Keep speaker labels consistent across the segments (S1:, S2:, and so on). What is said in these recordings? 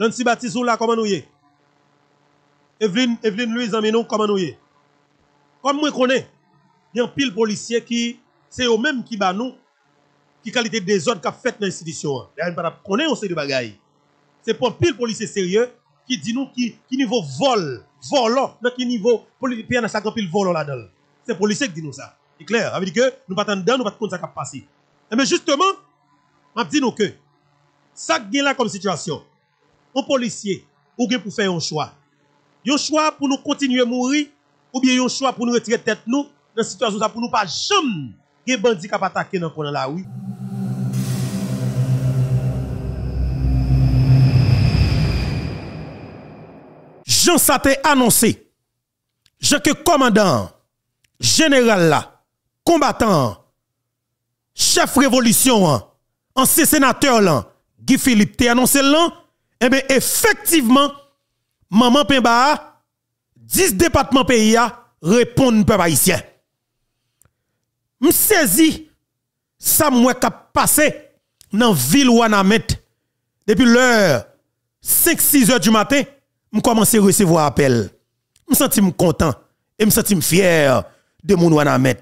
S1: Nancy Baptiste là, comment nous y est Evelyne, Evelyne Louise, nous, comment nous y est Comme moi connais, il y a un pile policier qui, c'est eux-mêmes qui bat nous, qui qualité des ordres qu'a fait l'institution. Il y on sait de bagaille. C'est pas un pile policier sérieux qui dit nous qui, qui niveau vol, volant, hein, dans qui niveau, puis dans sa un pile volant hein, là-dedans. C'est policier qui dit nous ça. C'est clair. Ça veut dire que nous pas dedans, nous pas compte ça qui a passé. Mais justement, ma dit nous que ça qui est là comme situation, ou polisye, ou gen pou fè yon chwa. Yon chwa pou nou kontinye mouri, ou bien yon chwa pou nou retire tèt nou, nan sitwasyon sa pou nou pa jom gen bandi kap atake nan konan la ou. Jansate anonsi, jen ke komandan, jeneral la, kombatan, chef revolutyon an, ansi senatèr lan, gifilip te anonsi lan, Eh bien, effectivement, maman Pemba, 10 départements pays répondent peuple haïtien. M'saisi ça m'a passé dans la ville Wanamet depuis l'heure 5 6 heures du matin, je commence à recevoir appel. Me senti content et me senti fier de mon Wanamet.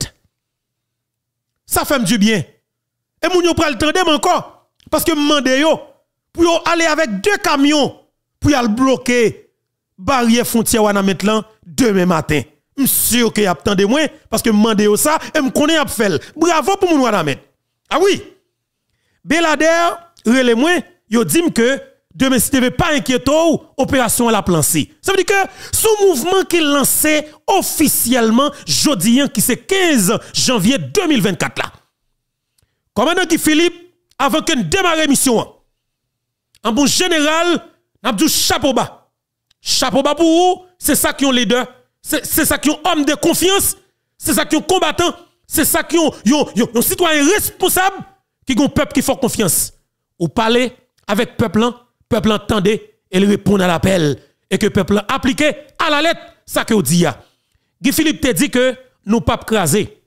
S1: Ça fait du bien. Et prends yo pral tendre encore parce que me pour aller avec deux camions pour aller bloquer barrière frontière wana maintenant demain matin. Je suis sûr que y a de moins parce que je ça et je connais fait. Bravo pour mon wana Ah oui. Belader, rele moi, yon dit que demain si tu pas inquiétant, opération à la plancy. Ça veut dire que ce mouvement qui lancé officiellement jeudi hein, qui c'est 15 janvier 2024 là. Commandant qui Philippe avant que démarre mission hein. En bon général, n'a dit chapeau bas. Chapeau bas pour vous, c'est ça qui ont un leader. C'est ça qui ont, homme de confiance. C'est ça qui ont, combattant. C'est ça qui ont, un citoyen responsable qui ont peuple qui font confiance. Ou parlez avec peuple, peuple entendez et répond à l'appel. Et que peuple applique à la lettre ça que vous dit. Guy Philippe te dit que nous pas craser,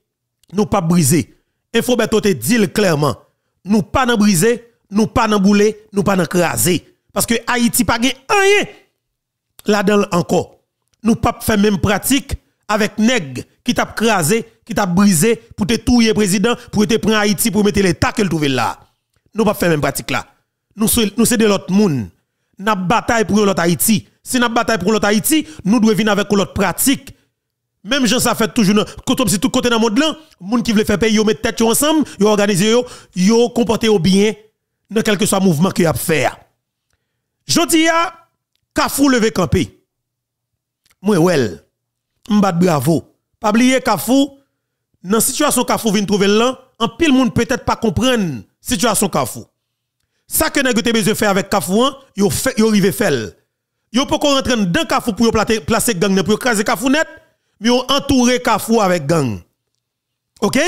S1: nous pas briser. Et faut te dit clairement, nous pas briser, nous pas dans boulet, nous pas dans craser. Parce que Haïti pas rien là-dedans encore. Nous pas faire même pratique avec nèg qui t'a crasé, qui t'a brisé pour te le président, pour te prendre Haïti pour mettre l'état qu'elle trouve là. Nous pas faire même pratique là. Nous nous c'est de l'autre monde. N'a bataille pour l'autre Haïti. Si n'a bataille pour l'autre Haïti, nous devons venir avec l'autre pratique. Même gens ça fait toujours on si tout côté dans le monde là, gens qui veut faire payer, yo met tête ensemble, yo organiser yo, yo comporter au bien dans quel que soit mouvement qu'il a fait. Jodi Kafou levé campé. Moi wel. M'bat bravo. Pas oublier Kafou dans situation Kafou vient trouver là, en pile monde peut-être pas comprendre situation Kafou. Ça que nèg besoin faire avec Kafou, hein, yo fait yo rivé faire. Yo pas rentrer dans Kafou pour placer gang pour écraser Kafou net, mais yo entouré Kafou avec gang. OK?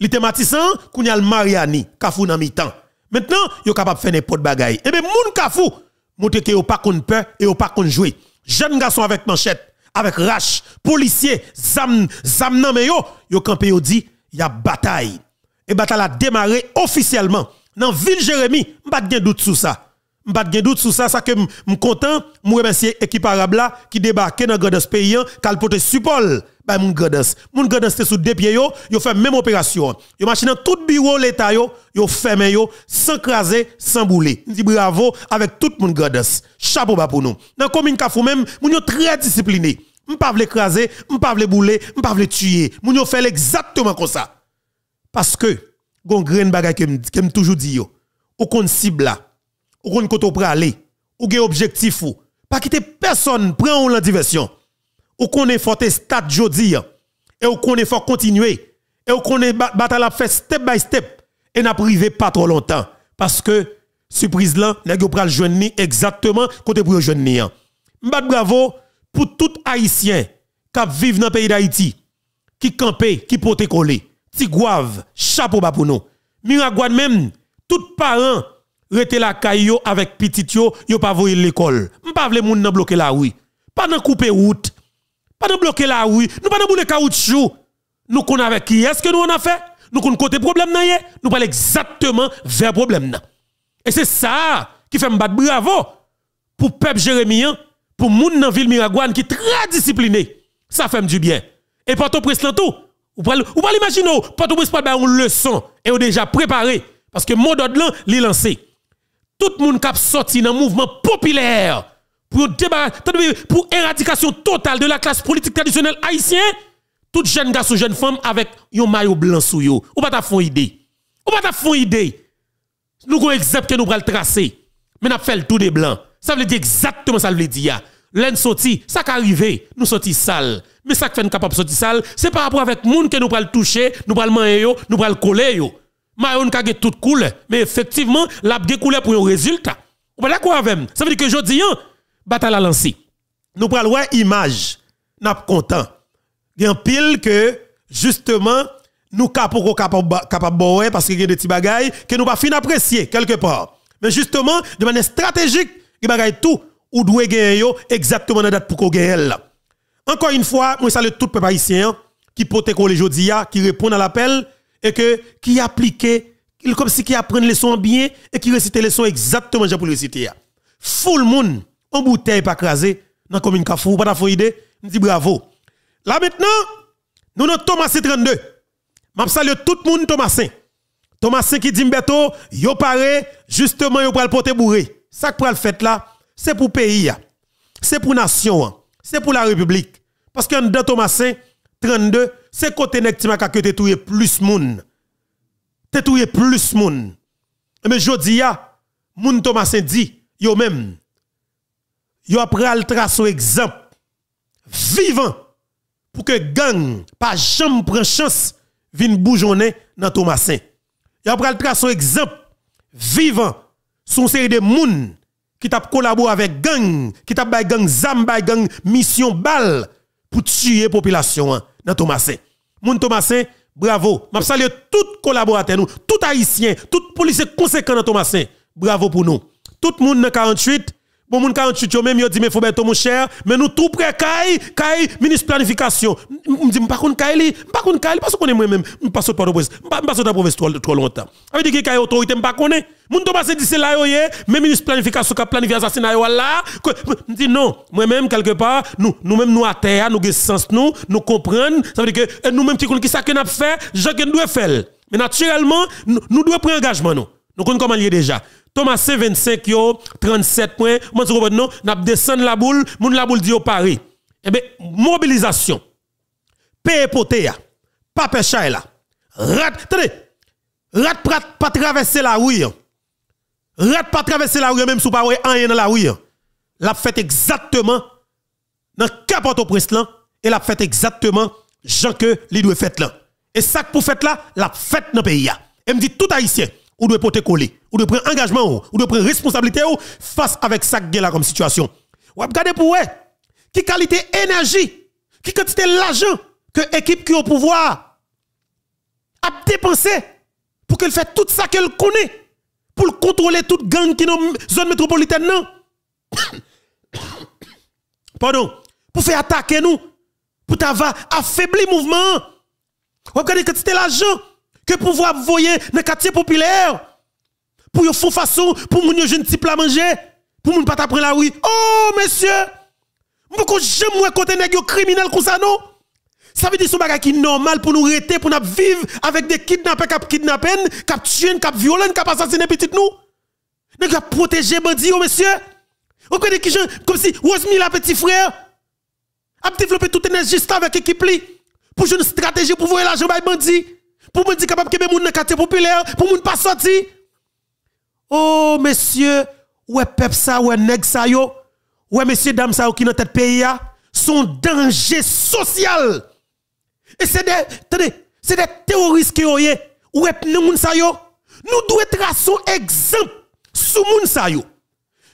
S1: Li te a hein, kounyal Mariani, Kafou nan mi-temps. Maintenant, capables capable faire n'importe bagaille. Et eh bien, moun kafou, ils ne peuvent pas qu'on peur et peuvent pas qu'on jouer. Jeune garçon avec manchette, avec rache, policier, zam, zam nan yo, yo campé yo dit, y a bataille. Et bataille a démarré officiellement. Dans ville Jérémy, pas de doute sur ça pas de doute sur ça, ça que suis content, de remercier l'équipe arabe là qui débarque dans Godas pays, qui porter support par mon pays. Mon pays était sous deux pieds, yo fait même opération. Yo marché dans tout bureau l'état yo, yo fermé yo sans craser, sans bouler. Je dis bravo avec tout mon Godas. Chapeau pour nous. Dans commune Kafou même, mon yo très discipliné. M'pas vle craser, m'pas vle bouler, m'pas vle tuer. Mon yo fait exactement comme ça. Parce que gon grain bagay que ont toujours dit Au compte cible là ou qu'on koto aller, ou gen objectif ou, pas quitter personne prend la diversion. Ou qu'on est ce stade jodi et ou qu'on est fort continuer et ou qu'on est à la fait step by step et n'a privé pas trop longtemps parce que surprise là nèg yo pral ni exactement pou pour joindre ni. M'bat bravo pour tout haïtien qui vivent dans le pays d'Haïti qui campe, qui pote collé, Tigouave, chapeau bas pour nous. Miragouane même, tout parent rete la caillou avec petit yo, yo pas voyer l'école. M pas vle moun nan bloquer la rue. Pas nan couper route. Pas bloquer la rue. Nous pas nan boule caoutchouc. Nous qu'on avec qui est-ce que nous on a fait? Nous qu'on côté problème nan ye? Nous parlons exactement vers problème nan. Et c'est ça qui fait me battre bravo pour peuple Jérémien, pour moun nan ville Miragouane qui très discipliné. Ça fait du bien. Et pour tout presse tout. Ou pas l'imaginer, pour ton presse pas une leçon et on déjà préparé parce que mon d'ordre là, lancé tout le monde qui a sorti dans le mouvement populaire pour, pour éradication totale de la classe politique traditionnelle haïtienne, tout jeune garçon, jeune femme avec un maillot blanc sous yo. Ou pas ta font idée. Ou pas ta idée. Nous avons exemple que nous avons tracer. Mais nous fait le tout des blancs. Ça veut dire exactement ça veut dire. L'un sorti, ça qui arrive, nous sorti sales. Mais ça qui fait nous capable sortir sales, c'est par rapport avec monde que nous avons toucher, nous avons manger, nous avons coller on ka tout couleur, mais effectivement, la gen couleur pour un résultat. Ou pas quoi avec Ça veut dire que jodi dis, hein, bataille la lancer. Nous prenons image, n'a content. Gen pile que, justement, nous capons capable parce qu'il y a des petits bagailles que nous pas fin apprécier quelque part. Mais justement, de manière stratégique, les bagay tout, ou doit yo, exactement à la date pour qu'on gagne Encore une fois, moi salue tout peuple haïtien hein, qui pote jodi jodia, hein, qui répond à l'appel et que qui appliquait comme si qui les sons bien et qui les sons exactement j'ai pour le réciter le monde en bouteille pas crasé dans commune Kafou pas d'affaire idée dit bravo là maintenant nous sommes Thomas 32 Je salue tout le monde Thomasin Thomasin qui dit Mbeto yo paré justement yo pral porter bourré ça que pral fait là c'est pour pays c'est pour nation hein. c'est pour la république parce que dans Thomasin 32, c'est côté nèg Timaka que tu plus moun. Tu plus moun. Mais jodi a moun Thomasin dit yo même yo après le trace exemple vivant pour que gang pas jamais prend chance vin boujonner dans Thomasin. Yo après le trace exemple vivant son série de moun qui t'a collaboré avec gang, qui t'a bay gang zam bay gang mission balle pour tuer population. Hein dans Thomasin. Moun Thomasin, bravo. Je salue tout collaborateur nous, tout haïtien, tout policier conséquent dans Thomasin. Bravo pour nous. Tout le monde dans 48, mon moun 48 yo même yo dit mais faut mettre mon cher, mais nous tout près caille, caille ministre planification. Me dit pas contre caille, pas contre caille parce qu'on est moi même, on passe pas de province, pas passe pas province trop trop longtemps. Avec dit caille autorité me pas connaît. Moun to passer dit c'est là yo même ministre planification qui planifie assassinat yo là. Me dit non, moi même quelque part, nous nous même nous à terre, nous sens nous, nous comprendre, ça veut dire que nous même qui qui ça que n'a fait, Jacques doit faire. Mais naturellement, nous devons prendre engagement nous. Nous connaissons comment lié déjà. Thomas C 25 yo, 37 points. Moi, tu non? N'a descend la boule, mon la boule dit au Paris. Eh bien, mobilisation. Paye poté ya. Pape là. Rat, tenez. pas traverser la rue. Hein. Rat pas traverser la rue, même si pas rien dans la rue. Hein. La fait exactement dans capote au prince Et la fait exactement Jean que li doit fait là. Et ça pour fait là, la fête dans le pays. Hein. Et me dit tout haïtien ou doit porter coller, ou doit prendre engagement, ou doit prendre responsabilité face avec ça qui là comme situation. Ou regardez pour qui qualité énergie, qui quantité l'argent que équipe qui au pouvoir a dépensé pour qu'elle fait tout ça qu'elle connaît pour contrôler toute gang qui est dans la zone métropolitaine non. Pardon, pour faire attaquer nous, pour t'avoir affaibli mouvement. Regardez quantité l'argent que pouvoir voyer dans le quartier populaire pour faire façon pour moun jeune type la manger pour moun pas après la rue oh monsieur moi j'aime côté nèg criminel comme ça non ça veut dire son bagage qui normal pour nous rester pour nous vivre avec des kidnappés qui kidnappent qui tuer, qui violent qui assassinent petite nous nèg protéger bandi oh monsieur on connaît qui comme si Rosemi la petit frère a développé toute énergie juste avec équipe pour pour une stratégie pour voir l'argent bah, bandit pour me dire capable que moun dans quartier populaire, pour moun pas sorti. Oh messieurs, ouais pep ça, ouais nèg ça yo. Ouais messieurs dames ça qui dans tête pays son danger social. Et c'est des c'est des terroristes qui ont ouais moun ça yo. Nous devons son exemple sous moun sa yo.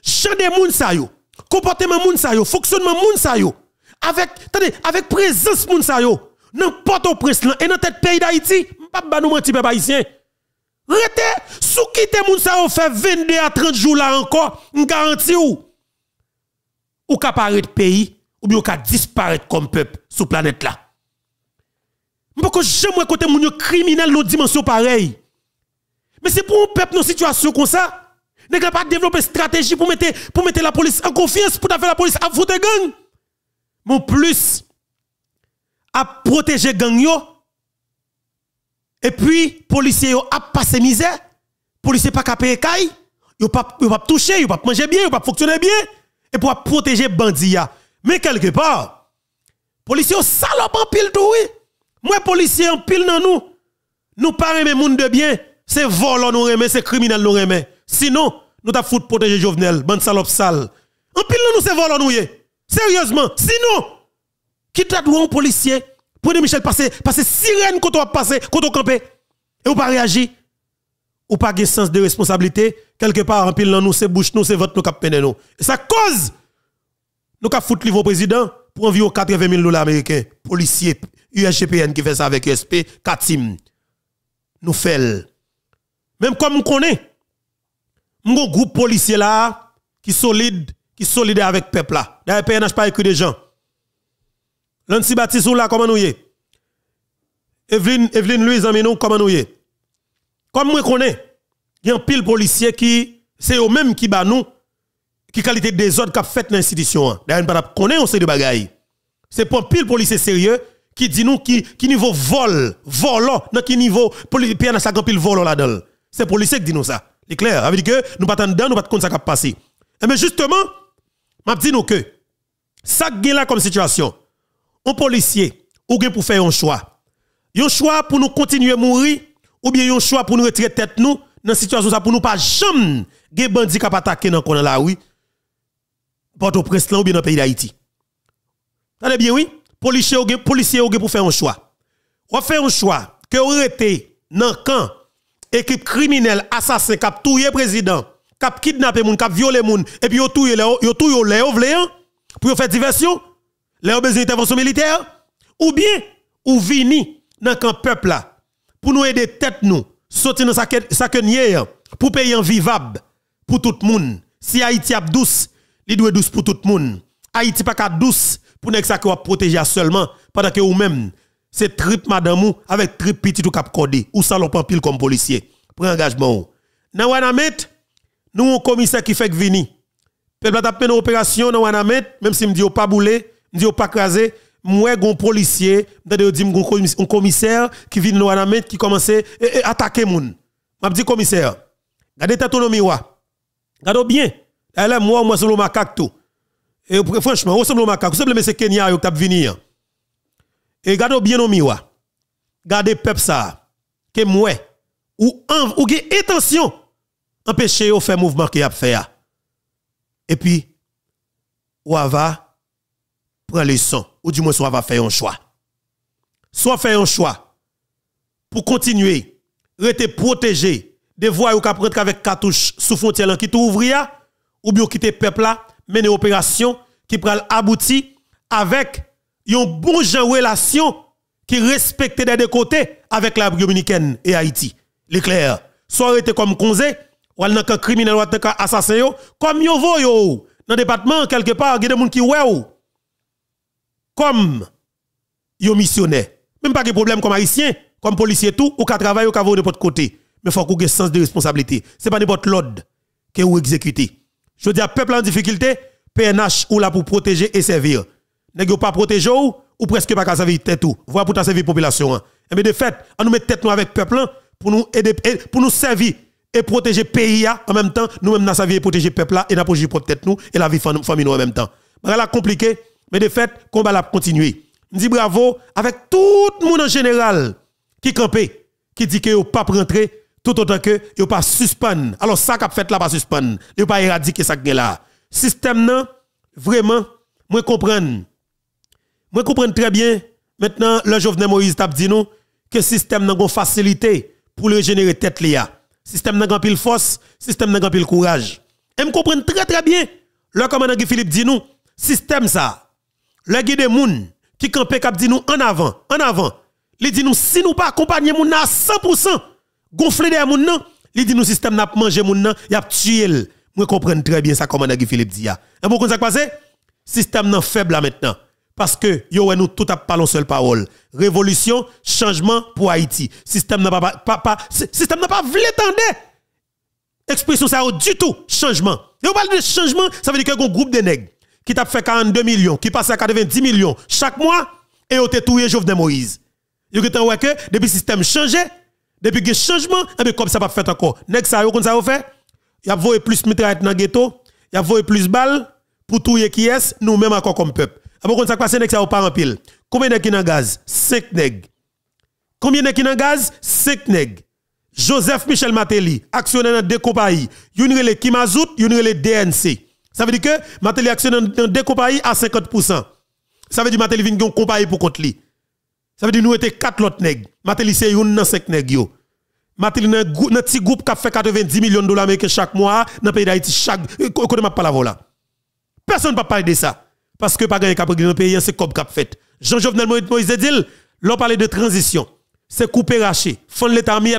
S1: Chan de moun sa yo. Comportement moun sa yo, fonctionnement moun sa yo. Avec attendez, avec présence moun sa yo dans Port-au-Prince et dans tête pays d'Haïti, pas nous mentir peuple haïtien. Rete, sous quitte moun ça fait 22 à 30 jours là encore, on garantit ou ou ka le pays ou bien ou ka disparaître comme peuple sur planète là. pas jamais côté moun criminel dans dimension pareille. Mais c'est pour un peuple dans situation comme ça, N'est-ce pas développer stratégie pour mettre pour mettre la police en confiance pour faire la police à foutre gang. Mon plus à protéger gang et puis policiers a passé misère policiers pas capé caille Ils ne yo pas toucher yo pas manger bien yo pas fonctionner bien et pour protéger bandits mais quelque part policiers salope en pile tout oui moi policiers en pile dans nous nous pas mes monde de bien c'est volant nous remet c'est criminel nous remet sinon nous t'a foutu protéger Jovenel bande salope sale en pile nous c'est volant nous sérieusement sinon qui t'a un policier Prenez Michel passer, passer sirène quand on passé, quand on camper. Et on pas réagi. Ou pas de sens de responsabilité. Quelque part, en pile, nous, c'est bouche, nous, c'est vote, nous, cap nous. Et ça cause, nous, cap foutre vos président pour environ 80 000 dollars américains. Policiers, USGPN qui fait ça avec USP, Katim. Nous faisons. Même comme nous connaissons, nous, groupe policier là, qui solide, qui solide avec peuple là. D'ailleurs, PNH pas écrit des gens. L'ancien Baptiste là, comment nous y Evelyne, Evelyne Louise, comment nous y Comme moi connais, il y a un pile policier qui, c'est eux-mêmes qui bat nous, qui qualité des autres qui fait dans l'institution. Hein. D'ailleurs, nous connaissons ces bagailles. C'est pour un pile policier sérieux qui dit nous qui, qui niveau vol, volant, oh, dans qui niveau, puis dans sa pile volant oh, là-dedans. C'est policier qui dit nous ça. C'est clair. Ça veut dire que nous pas dedans, nous pas compte ça qui passé. Mais eh justement, je dis nous que ça qui là comme situation, un policier, ou bien pour faire un choix. Un choix pour nous continuer à mourir, ou bien un choix pour nous retirer tête nous, dans situation ça pour nous pas jamais des bandits qui attaqué dans la rue, porte au président ou bien dans le pays d'Haïti. Tenez bien, oui, policier ou bien policier ou pour faire un choix. On fait un choix que vous été dans camp, équipe criminelle, assassin, tué le président, a kidnappé qui a violé moun, et puis vous tout le, vous touye le, hein, pour faire diversion les besoin d'intervention militaire, ou bien, ou vini dans le peuple là, pour nous aider tête nous, sortir dans sa pour payer un vivable pour tout le monde. Si Haïti a douce, il doit douce pour tout le monde. Haïti pas douce pour ne pas protéger seulement, pendant que vous-même, c'est trip madame ou avec trip petit ou cap codé, ou ça l'on pile comme policier. Prends engagement. Dans Wanamet, nous un commissaire qui fait Vini... Peuple a tapé une opération dans Wanamet, même si me dit pas boule, ne pas crasé, moi gon policier, dit un commissaire qui vient nous la qui commençait à e, e, attaquer moun. M'a dit commissaire, gardez ta au miroir. bien. Elle moi moi sur le macaque tout. Et franchement, on semble macaque, semble c'est Kenya venir. Hein. Et gardez bien miroir. Gardez peuple ça que moi ou en, ou intention empêcher yo faire mouvement qui a fait hein. et puis ou va prend le sang, ou du moins soit va faire un choix. Soit faire un choix pour continuer, rester protégé des voies ou prendre avec cartouche sous frontière qui tout ouvrir, ou bien quitter peuple là, mener opération qui prend abouti avec une bonne relation qui respecte des deux côtés avec la dominicaine et Haïti. L'éclair, soit arrêté comme conseil, ou alors criminel ou assassin, comme yon voyo, dans le département, quelque part, il y a des gens qui ou comme yon missionnaire. Même pas de problème comme haïtien, comme policier tout, ou qu'à travail ou qu'à de votre côté. Mais faut qu'on ait sens de responsabilité. Ce n'est pas n'importe l'ordre que vous exécuter. Je dis à peuple en difficulté, PNH ou là pour protéger et servir. N'est-ce pas protéger ou, ou presque pas qu'à servir tête tout. Voilà pour ta servir population. mais hein. eh de fait, on nous met tête nous avec peuple hein, pour nous aider, eh, pour nous servir et protéger pays hein, en même temps, nous-mêmes nous servir et protéger peuple là et nous protéger tête et la vie famille nous en même temps. Bah, là compliqué. Mais de fait, combat l'a continuer. Je dis bravo avec tout le monde en général qui campé, qui dit que pas rentrer tout autant que yo pas suspendre. Alors ça qu'a fait là pas suspend, yo pas éradiquer ça là. Système non vraiment moi comprends. Moi comprends très bien. Maintenant le jeune Moïse t'a dit nous que système n'a gon facilité pour le générer tête Le Système n'a pas pile force, système n'a pas pile courage. Et me comprendre très très bien. Le commandant Philippe dit nous système ça le gide des moun qui campent kap dit nous en avant, en avant. Ils dit nous si nous pas accompagner moun à 100% gonfler de moun nan, ils dit nous système n'a manger moun nan, y a tué. Moi comprends très bien ça comment Guy Philippe dit. Et bon ça passé Système nan faible maintenant parce que yo nous tout a parlé seule parole. Révolution, changement pour Haïti. Système n'a pas pa, système n'a pas voulu Expression ça du tout changement. Yo parle de changement, ça veut dire que un groupe de nègres qui t'a fait 42 millions, qui passe à 90 millions chaque mois, et t'es touillé Jovenel Moïse. Vous avez que depuis le système changé, depuis le changement, et eh comme ça pas fait encore. Next, ça, vous ça fait? Il y a plus mitraillette dans le ghetto, il y a plus balles pour touiller qui est, nous même encore comme peuple. vous ah ça passé next, ça pas en pile. Combien de qui dans gaz? 5 nègres. Combien de qui dans gaz? 5 neg. Joseph Michel Matéli, actionnaire dans deux compagnies. Une relais Kimazout, une relais DNC. Ça veut dire que Matéli actionne un dans deux compagnies à 50%. Ça veut dire que Matéli vient une compagnie pour compte lui. Ça veut dire que nous étions quatre autres nègres. Matéli, c'est une dans cinq nègres. Matéli, dans un petit groupe qui a fait 90 millions de dollars américains chaque mois dans le pays d'Haïti. Chaque... Euh, ma la voilà. Personne ne peut parler de ça. Parce que pas gagner cap dans le pays, hein, c'est comme cap fait. Jean-Jovenel Moïse dit, l'on parlait de transition c'est coupé raché. Fond l'État mis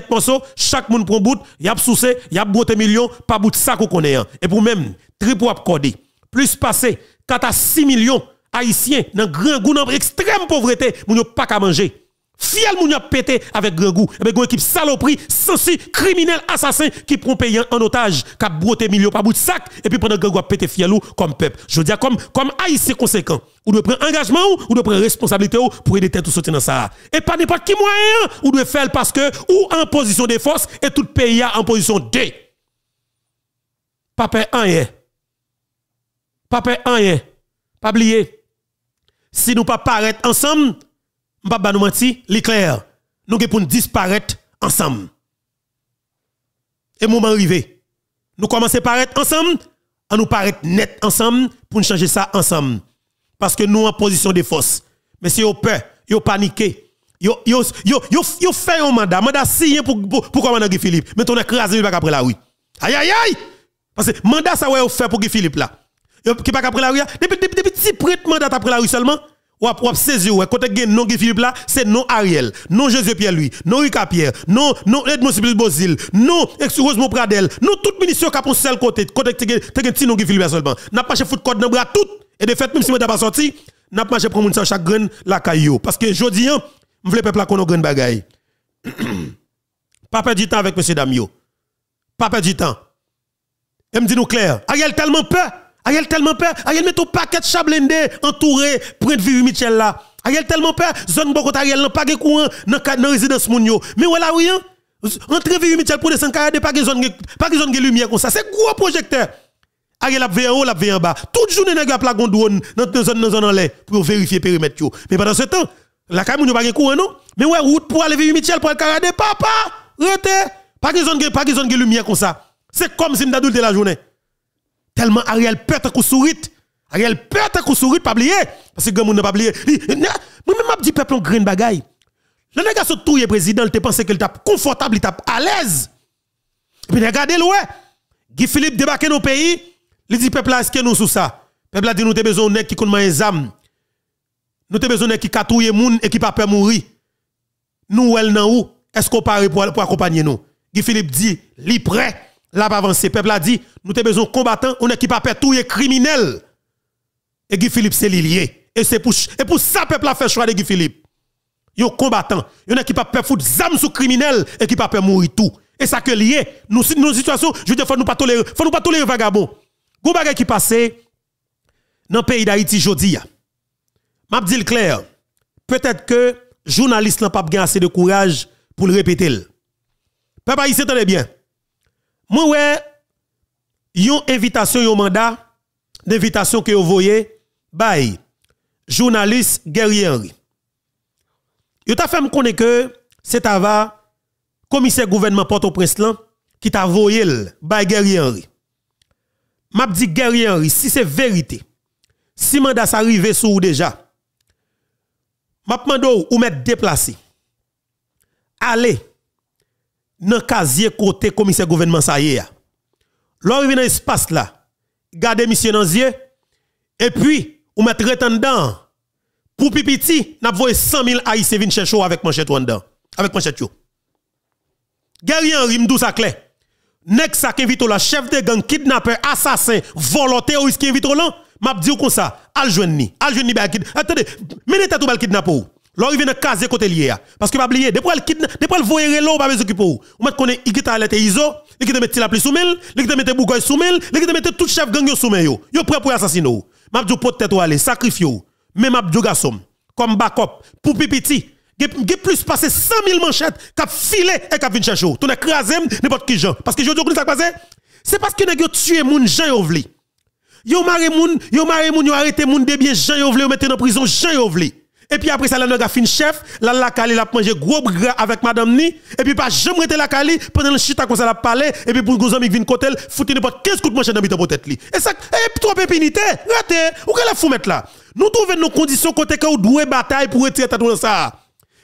S1: chaque monde prend bout, y a soucé, y a broté million, pas bout de sac qu'on connaît. Hein. Et pour même, triple kodi. plus passé, 4 à 6 millions haïtiens dans grand goût, dans extrême pauvreté, moun yo pas qu'à manger. Fiel moun yon pété avec grand goût. Et eh ben une équipe saloperie, sensi, criminel, assassin, qui prend payant en otage, qui a broté millions, pas bout de sac, et puis pendant grand goût a pété fiel ou comme peuple. Je dis comme, comme haïtien conséquent. Ou de prendre engagement ou de prendre responsabilité pour aider tout soutenir dans ça. Et pas n'importe qui moyen ou de faire parce que ou en position de force et tout pays en position de. Pas peur rien. Pas peur rien. Pas oublier. Si nous pas paraître ensemble, m'pa pas nous mentir, l'éclair. Nous pour disparaître ensemble. Et moment arrivé. Nous commençons à paraître ensemble, à nous paraître net ensemble pour nous changer ça ensemble parce que nous en position de force. Mais si vous peur, vous paniquez. Yo, yo, yo, fait un mandat, mandat signé pour, pour, pour de Philippe. Mais on écrasé le pas après la rue. Aïe, aïe, aïe! Parce que mandat ça ouais, fait pour Guy Philippe là. Yo, qui pas après la rue, depuis, depuis, depuis, petit mandat après la rue seulement. Ou avez saisir, quand côté non Guy Philippe là, c'est non Ariel, non Jésus Pierre lui, non Rika Pierre, non, non Edmond Sibyl Bozil, non Rosemont Pradel, non tout ministre qui a pour seul côté, côté t'as non Guy Philippe là seulement. N'a pas chef foot code dans bras tout. Et de fait, même si je n'ai pas sorti, je n'ai pas mangé pour mon chaque grain la caillou. Parce que hein, je dis, je veux peuple qu'on a grain bagaille. pas perdre du temps avec M. Damio. Pas perdre du temps. Et me dit nous clair, Ariel tellement peur. Ariel tellement peur. Ariel met un paquet de chablende entouré, être Vivi Michel là. Ariel tellement peur. Zone bon Ariel n'a pas de courant dans la résidence Mounio. Mais voilà, oui, hein? Entre Vivi Michel pour descendre, pas de zone, pas de zone de lumière comme ça. C'est gros projecteur. Ariel a haut, la vers en bas. Toute journée nèg a la drone dans zone dans zone en l'air pour vérifier périmètre yo. Mais pendant ce temps, la camion n'a pas gen courant non. Mais ouais route pour aller vers Michel pour aller carade. papa, rete. Pas qu'ils zone pas de lumière comme ça. C'est comme si m'dadoul la journée. Tellement Ariel peut tant sourit, Ariel peut tant sourit pas oublier parce que moun n'a pas oublier. Moi même m'a dit peuple on grain bagaille. Le nèg a saut touyer président, il pensait qu'il tape confortable, il tape à l'aise. Et puis regardez le ouais. Guy Philippe débarque dans le pays, il dit peuple est-ce que nous sous ça Peuple a dit nous avons besoin de qui connaît les âmes. Nous avons besoin de qui les moun et qui pas mourir. Nous elle nan où Est-ce qu'on parle pour, accompagner nous Guy Philippe dit, est prêt, là pas avancer. Peuple a dit, nous avons besoin de combattants, on qui pas peur tout criminels. criminel. Et Guy Philippe c'est lié. Et c'est pour et pour ça peuple a fait choix de Guy Philippe. Yo combattant, Yon qui pas peur foutre zam sous criminel et qui pas peur mourir tout. Et ça que lié, nous nous situation, je dis faut nous pas tolérer, faut nous pas tolérer vagabond pas bagay qui passe dans le pays d'Haïti aujourd'hui. M'a dit clair, peut-être que journaliste n'a pas assez de courage pour le répéter. Papa, ici, tenez bien. Moi, ouais, yon invitation, yon mandat, d'invitation que vous voyez, Bye, journaliste Guerrier Henry. Yo t'a fait me que c'est ava commissaire gouvernement porto au prince qui t'a voyé par Guerrier Henry m'a dit guerrier Henri, si c'est vérité, si mandat arrivé sous déjà, m'a demandé ou mettre déplacé. Allez dans casier côté commissaire gouvernement ça y est. dans dans espace là, gardez monsieur dans yeux et puis ou mettre dedans. Pour pipiti, n'a voyé 100 000 haïtiens chercher avec manchette dedans, avec manchette yo. Gary Henri, m'dou ça clair. Nek qui invite la chef de gang, kidnappeur, assassin, volontaire ou qui invite là, m'a dit comme ça, al joindre ni, al joindre ni Attendez, menez tout bal kidnapper. L'or vient de caser côté lié parce que pas oublier depuis le kidnap depuis le voyer l'eau pas besoin occuper ou qu'on est igita l'été iso il qui mettre la plus soumel, le kite qui bougoy soumel, le il qui mettre tout chef gang yo mel yo yo prêt pour assassiner ou m'a dit peut-être aller sacrifier ou mais m'a dit garçon comme backup pour pipiti y a plus passé 100 000 manchettes qui ont filé et qui ont venu chercher. Tu n'importe qui gens. Parce que je dis que ça passé, c'est parce que nous avons tué les gens qui ont Yo maré moun, yo maré moun, yo arrêté moun de bien Jean yo vle, yo mette dans prison Jean yo Et puis après ça la naga fin chef, la la kali la manger gros gras avec madame ni et puis pas jamais rete la kali pendant le chita comme ça la parler et puis pour gros ami vinn kotel fouti n'importe 15 coups de manche dans bitan tête li. Et ça et eh, trop impunité, rate, Ou que la fou mettre là. Nous trouvons nos conditions côté que ou doué bataille pour retirer tout ça.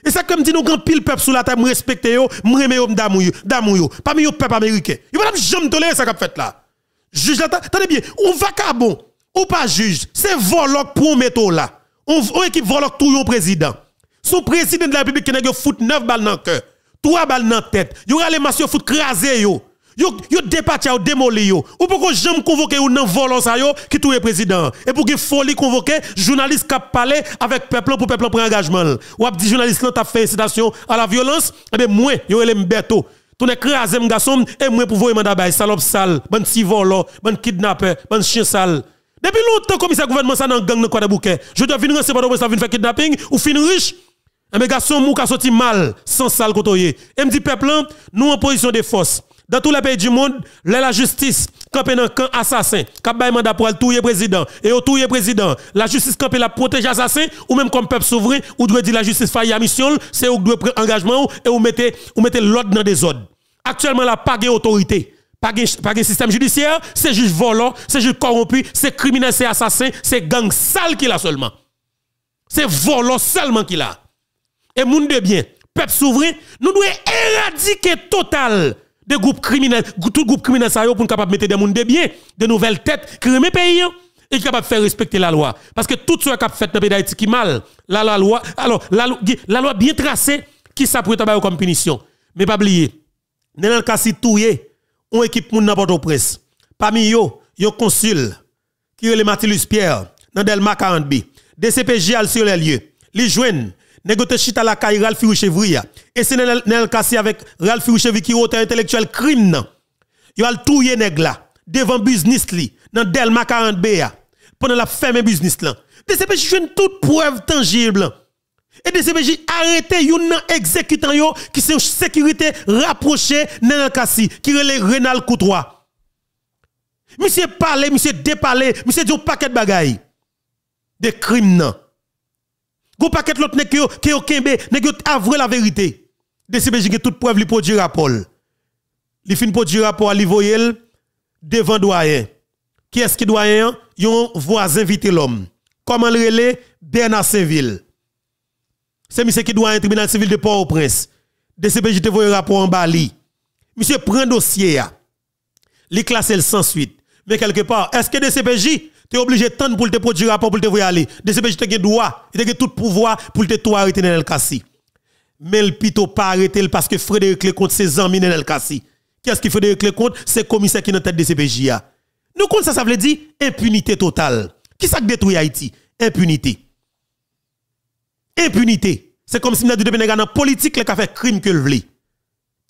S1: Et ça comme dit nous grand pile peuple sous la table, me respecter yo, me remer yo d'amour yo, mieux yo, parmi yo peuple américain. Yo pas jamais tolérer ça qu'a fait là. Juge là, attendez bien, on vacabon ou pas juge, c'est volok pour mettre là. On, équipe volok tout yon président. Son président de la République qui n'a fout 9 balles dans le cœur, 3 balles dans la tête. Yo les de fout craser yo. Yo yo ou démoli yo. Ou pourquoi j'aime convoquer ou nan volant qui est président. Et pour que folie convoquer journaliste qui parlent avec peuple pour peuple un engagement. Ou a dit journaliste là t'a fait incitation à la violence, et eh ben moi yo dit mbeto. Ton écrasé garçon et moi pour voir mandat bay salope sale, bon si volant, bon kidnapper, bon chien sale. Depuis longtemps commissaire gouvernement ça dans gang dans quoi de bouquet. Je dois venir pas de ça faire kidnapping ou fin riche. Mais eh garçon mou sorti mal sans sale cotoyer. Et me dit peuple nous en position de force. Dans tous les pays du monde, la justice campé dans camp assassin, cap bay mandat pour touyer président et au touyer président, la justice campé la protéger assassin ou même comme peuple souverain ou doit dire la justice faille à mission, c'est ou doit prendre engagement et ou mettez ou mettez l'ordre dans des ordres. Actuellement la pas autorité. Pas de système judiciaire, c'est juste volant, c'est juste corrompu, c'est criminel, c'est assassin, c'est gang sale qu'il a seulement. C'est volant seulement qu'il a. Et monde de bien, peuple souverain, nous devons éradiquer total des groupes criminels, tout groupe criminel ça pour capable mettre des monde de bien, de nouvelles têtes qui remet pays hein, et qui capable faire respecter la loi parce que tout ce qui a fait dans pays d'Haïti qui mal, la, la loi alors la, loi bien tracée qui s'apprête à comme punition. Mais pas oublier, dans le cas si on équipe moun n'importe où. presse. Parmi eux, un consul qui est le Matilus Pierre dans Delma 40B. DCPJ al sur les lieux. Li Négote chita la caille Ralph Et c'est Nel Kassi avec Ralph qui est intellectuel crime Il Yo tout yé nèg devant business li dans Delma 40B pendant la ferme business là. DCPJ une toute preuve tangible. Et DCPJ arrêté yon nan exécutant yo qui sont sécurité rapprochée Nel Kassi qui le Renal Coutois. Monsieur parler, monsieur déparler, monsieur dit un paquet de bagaille. De crimes Go paquet l'autre nèg qui qui kembe nèg yo avouer la vérité. DCBJ gen toute preuve li produit rapport. Li fin produit rapport li voyel devant doyen. Qui est-ce qui doyen Yon voisin vite l'homme. Comment le relé Bernard Saint-Ville. C'est monsieur qui doit tribunal civil de Port-au-Prince. DCPJ te un rapport en Bali. Monsieur prend dossier Il Li classé le sans suite. Mais quelque part, est-ce que DCPJ tu es obligé de pour te produire rapport pour te voir aller. CPJ, te gagne droit, il te tout pouvoir pour te tout arrêter dans le Mais le pito pas arrêté parce que Frédéric Lecomte ses amis dans le cassi. Qu'est-ce qui Frédéric Lecomte C'est le commissaire qui est dans tête CPJ. Nous compte ça ça veut dire impunité totale. Qui ça détruit Haïti Impunité. Impunité. C'est comme si nous avons dans la politique qui a fait crime que le voulait.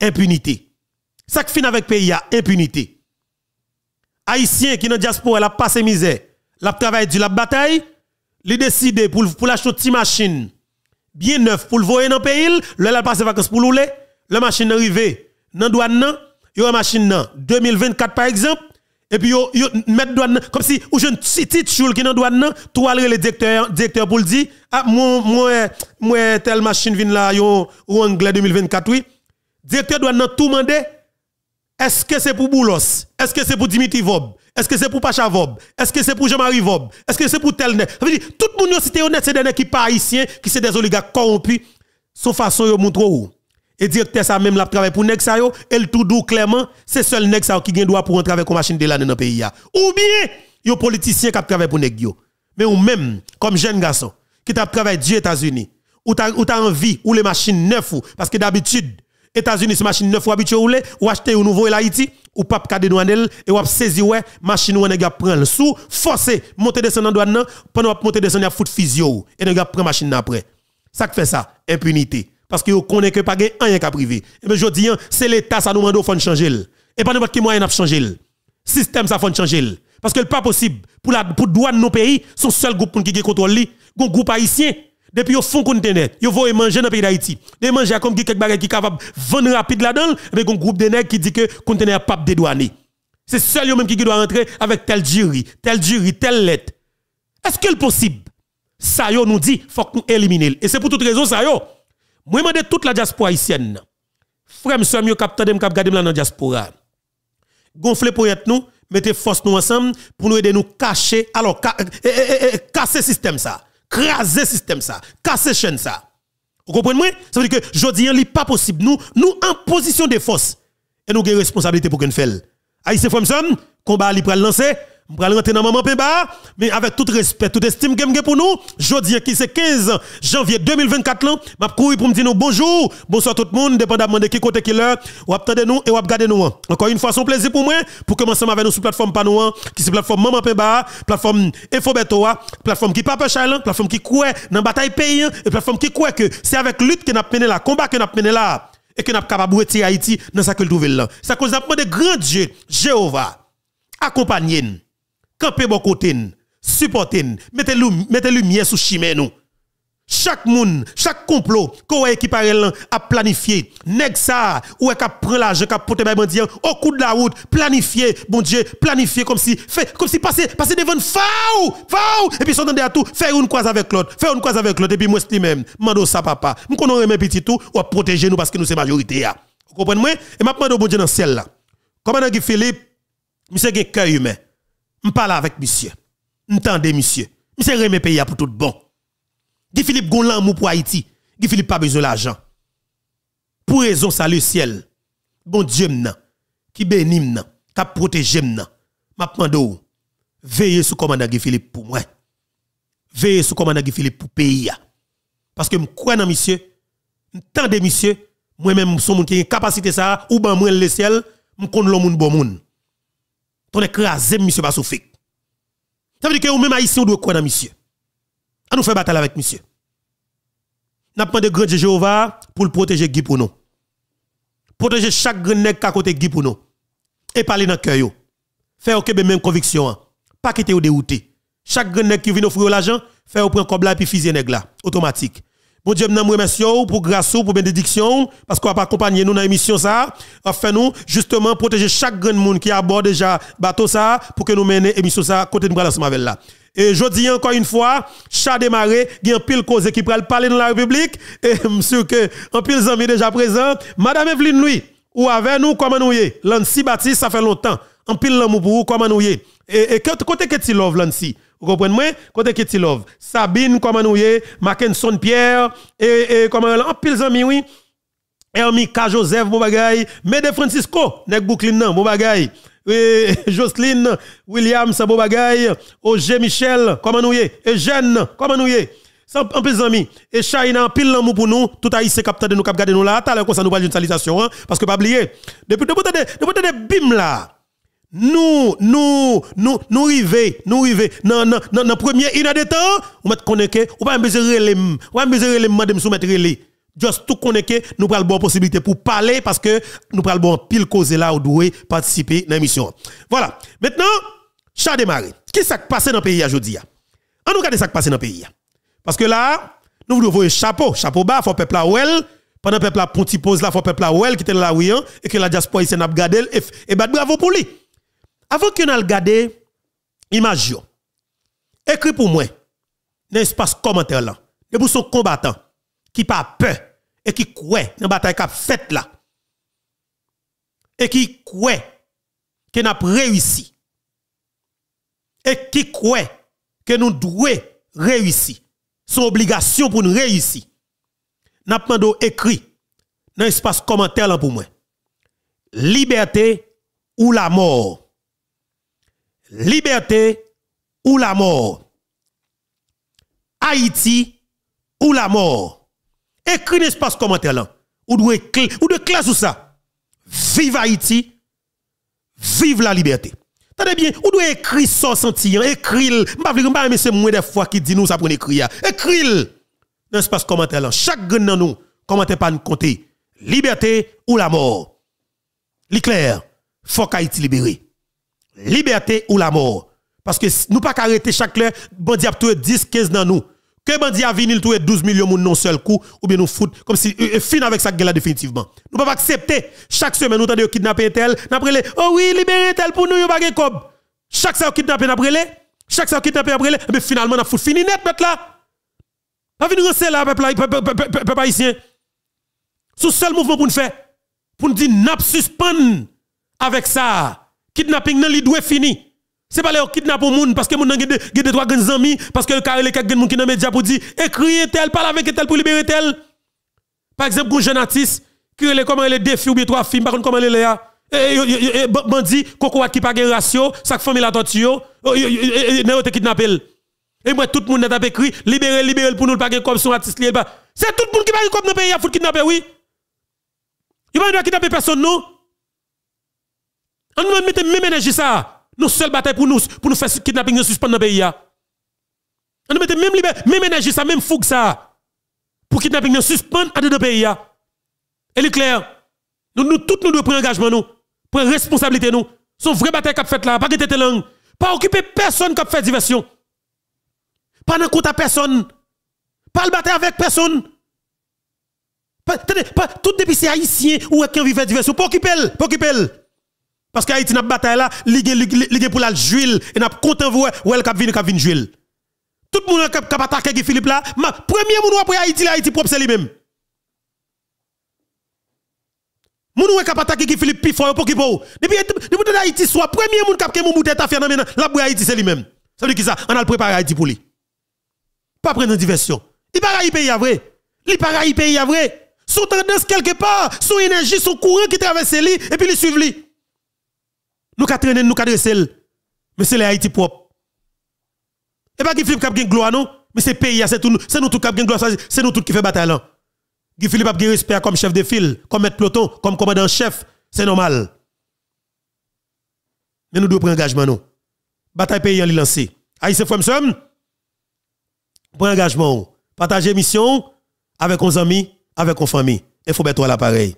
S1: Impunité. Ça qui finit avec le pays, impunité. Haïtien qui dans la diaspora, elle a passé misère la travail du la bataille, les décide pour pour l'acheter petite machine bien neuf pour le voyer dans pays, le la passer vacances pour rouler, la machine arrive dans douane nan, yo machine 2024 par exemple et puis yo, yo mettre douane comme si ou une petite choule qui dans douane tout le directeur directeur pour le dire ah moi moi moi telle machine vient là yo ou anglais 2024 oui. Directeur douane tout mandé est-ce que c'est pour Boulos? Est-ce que c'est pour Dimitri Vob? Est-ce que c'est pour Pacha Vob? Est-ce que c'est pour Jean-Marie Vob? Est-ce que c'est pour Telnet? Ça tout le monde es honnête, c'est des qui pas haïtiens, qui sont des oligarques corrompus, sauf façon de montrer Et directeur ça même la travail pour nèg ça et le tout doux clairement, c'est seul nèg qui qui gagne droit pour avec une machine de l'année dans le pays Ou bien, yo politiciens qui travaillent pour nèg Mais ou même, comme jeune garçon, qui travaille travaillé aux États-Unis, ou t'as envie, ou les machines neuf, parce que d'habitude, États-Unis, machine neuf fois habitué ou ou acheter un nouveau Haïti, ou pas de douane, et ou saisi ouais machine ou nèg prend le sous forcé monter descendre douane nan pendant monter descendre à foot physio et nèg prend machine après. Ça fait ça, impunité parce que vous connaissez que pas rien qu'à privé. Et eh ben, je dis, hein, c'est l'État, ça nous demande de changer. Et pas n'importe qui moyen de changer. Le système, ça faut changer. Parce que n'est pas possible, pour la pour douane nos pays, son seul groupe qui contrôle, le groupe haïtien depuis ils font conteneur, ils vont manger dans le pays d'Haïti. Ils mangent comme quelque qui est capable de vendre rapide là-dedans, avec un groupe de nègres qui dit que conteneur pas dédouané. C'est seul même qui doit rentrer avec tel jury, tel jury, telle lettre. Est-ce que est possible? Ça yo nous dit, faut nous éliminer. Et c'est pour toute raison ça yo. Moi demande toute la diaspora haïtienne. Frère, monsieur, mieux de me cap garder la diaspora. Gonfler pour être nous, mettez force nous ensemble pour nous aider nous cacher alors eh, eh, eh, casser système ça craser système ça, casser chaîne ça. Vous comprenez moi Ça veut dire que jodi n'est pas possible nous nous en position de force et nous avons une responsabilité pour qu'on fasse. Aïe c'est comme combat libre à lancer je vais rentrer dans maman Pemba, mais avec tout respect, toute estime que j'ai pour nous, jeudi qui c'est 15 janvier 2024 Je m'a pour me dire bonjour, bonsoir tout le monde, dépendamment de qui côté qui l'heure, ou attendez nous et ou regardez nous. Hein. Encore une fois, c'est un plaisir pour moi pour commencer avec nous sur plateforme Panouan, hein, qui c'est plateforme maman Pemba, plateforme Infobetoa, hein, plateforme qui papa la plateforme qui croit dans la bataille pays et plateforme qui croit que c'est avec lutte que nous mené là, combat que avons mené là et que avons capable retirer Haïti dans sa culture C'est c'est Ça cause de grand Dieu, Jéhovah, accompagner camper bon côté, supportez, mettez lumière sous chimé nous. Chaque monde, chaque complot, qu'on qui parle a planifié, nèg ça, ou est prend l'argent, qu'a porté les bandi au coup de la route, planifié, bon Dieu, planifié comme si fait comme si passer passer devant faou, faou et puis s'entendre à tout, faire une croise avec l'autre, faire une croise avec l'autre et puis moi c'est même, mando ça papa. Nous connaissons mes petits tout, ou à protéger nous parce que nous sommes majorité Vous comprenez moi Et maintenant bon Dieu dans le ciel là. Comment Guy Philippe, monsieur gen cœur humain. Je parle avec monsieur. M'tendez monsieur. Monsieur remet pays pour tout bon. Guy Philippe gon l'amour pour Haïti. Guy Philippe pas besoin l'argent. Pour raison ça le ciel. Bon Dieu m'nan. Qui bénit m'nan. Qui protégé m'nan. M'a demande veillez sur commandant Guy Philippe pour moi. Veillez sur commandant Guy Philippe pour pays parce que je crois monsieur, je monsieur, moi-même, je suis qui a une capacité ça, ou ben moi le ciel, je connais l'homme bon moun pour écraser monsieur pas Ça veut dire que vous même haïtien on doit croire dans monsieur. On nous fait bataille avec monsieur. N'a pas de grand Jéhovah pour le protéger Guy pour nous. Protéger chaque grand nèg à côté Guy pour nous. Et parler dans cœur Faire OK même conviction. Hein. Pas quitter ou dérouter. Chaque grand nèg qui vient offrir l'argent, faire prendre cobla et puis nèg là automatique. Mon Dieu, nous remercie pour grâce, pour bénédiction, parce qu'on va accompagner nous dans l'émission ça, afin nous, justement, protéger chaque grand monde qui aborde déjà bateau ça, pour que nous menions l'émission ça, côté de nous ensemble là. Et je dis encore une fois, chat démarré, il y a un pile cause qui le parler dans la République, et monsieur que, en pile zami déjà présent. Madame Evelyne Louis, ou avec nous, comment nous y Lancy Baptiste, ça fait longtemps. Un pile l'amour pour vous, comment nous y Et, et côté que tu love Lancy? Vous comprenez moi Côté Ketilov, Sabine, comment nous y Mackenson Pierre, et, comment en pile zami, oui. Hermi K. Joseph, bon bagay. Mede Francisco, nek Brooklyn, bon bagay. ça Jocelyne, Williams, bon bagay. O.G. Michel, comment nous y Jeanne, comment nous y en pile amis et Chahina en pile l'amour pour nous tout c'est capteur de nous cap de nous là tout à l'heure ça nous parle d'une salutation parce que pas oublier depuis depuis de bim là nous, nous, nous, nous arrivons, nous arrivons. Dans la première a des temps, on va connaître, on va besoin de on va besoin de madame soumettre les. Just tout connecter. nous prenons bonne possibilité pour parler parce que nous prenons bonne, pile cause là où doit participer dans l'émission. Voilà. Maintenant, chat démarré. Qu'est-ce qui passé dans le pays aujourd'hui? En nous regarde ce qui passé dans le pays. Parce que là, nous voulons voir chapeau, chapeau bas, faut peuple à ouel pendant peuple à pose là, faut peuple à ouel qui était là ouyan hein, et que la diaspora ici n'a pas et, bah bravo pour lui. Avant que nous regardé l'image, écrit pour moi, dans l'espace commentaire là, et pour son combattant qui pas peur et qui croit dans la bataille a faite là. Et qui croit que n'a réussi. Et qui croit que nous devons réussir. Son obligation pour nous réussir. N'a pas écrit dans l'espace commentaire là pour moi. Liberté ou la mort liberté ou la mort. Haïti ou la mort. Écris l'espace commentaire là. Ou de, ou de classe ou ça. Vive Haïti. Vive la liberté. vous bien, ou doit écrire sans sentir, écrire, ne sais pas mais c'est moins fois qui dit nous ça pour écrire. Écris dans l'espace commentaire là. Chaque gun dans nous, commentaire pas nous compter. Liberté ou la mort. L'éclair, faut qu'Haïti libéré liberté ou la mort. Parce que nous pas arrêter chaque clair, bandit a tué 10, 15 dans nous. Que bandi a venir tuer 12 millions de non seul coup, ou bien nous fout, comme si, euh, fin avec ça là définitivement. Nous pas accepter, chaque semaine, nous t'avons kidnapper tel, nous avons oh oui, libérez tel pour nous, nous pas comme. Chaque fois kidnappé, nous avons chaque fois kidnappé, n'après le. mais finalement, nous avons fini net, mettre là. Pas venir rester là, peuple haïtien. C'est seul mouvement pour nous faire. Pour nous dire, nous suspend avec ça. Kidnapping nan li doit fini. C'est pas le kidnapping au monde parce que moun nan gen des trois grands amis parce que carré les quelques gens qui dans média pour dire écrire tel parle avec tel pour libérer tel. Par exemple, un jeune artiste qui les comment les défis ou bien trois films par contre comment les là et e, bandit coco qui pas gen ratio, sa famille la torture, et kidnappé. Et e moi tout le monde n'a écrit libérer libérer pour nous pas gen comme son artiste C'est tout le monde qui pas comme dans pays a le kidnapper oui. Il pas kidnapper personne non. On nous mettre même énergie ça. Nous seuls batailles pour nous, pour nous faire kidnapping, nous suspendre dans le pays. Hein. On nous même, même énergie ça, même fougue ça. Pour kidnapping, nous suspendre dans hein. le pays. Et est clair, nous, nous tous nous devons prendre engagement, nous, prendre responsabilité, nous. Son vrai bataille qu'a fait là, pas de langue. Pas occuper personne qui fait diversion. Pas n'en compte personne. Pas le battre avec personne. Pas, pas, tout depuis c'est haïtien ou qui fait diversion. Pas occuper, pas occuper. Parce qu'Haïti n'a bataille là, ligue pour la juile, et n'a content vous, ou elle cap vini cap juile. Tout le monde cap attaqué Philippe là, premier monde après Haïti là, Haïti propre c'est lui-même. Moun ou cap attaqué qui Philippe Pifo pour qui pour. Depuis depuis Haïti soit premier monde cap que mon boutet affaire dans la boue Haïti c'est lui-même. Ça veut dire qui ça, on a préparé Haïti pour lui. Pas prendre diversion. Il paraît pays à vrai. Il paraît pays à vrai. Son tendance quelque part, son énergie, son courant qui traverse lui et puis il suit lui. Nous avons traîné, nous avons dressé. Mais c'est Haïti propre. Et pas qui Philippe qui a gloire, non? Mais c'est le pays, c'est nous, c'est nous tous qui avons gloire, c'est nous tous qui fait bataille là. Guy Philippe a gagné respect comme chef de file, comme maître peloton, comme commandant chef, c'est normal. Mais nous devons prendre engagement, non? Bataille pays, en on lancé. Haïti, nous sommes Prends engagement, oh. partagez mission avec nos amis, avec nos familles. Et faut mettre l'appareil.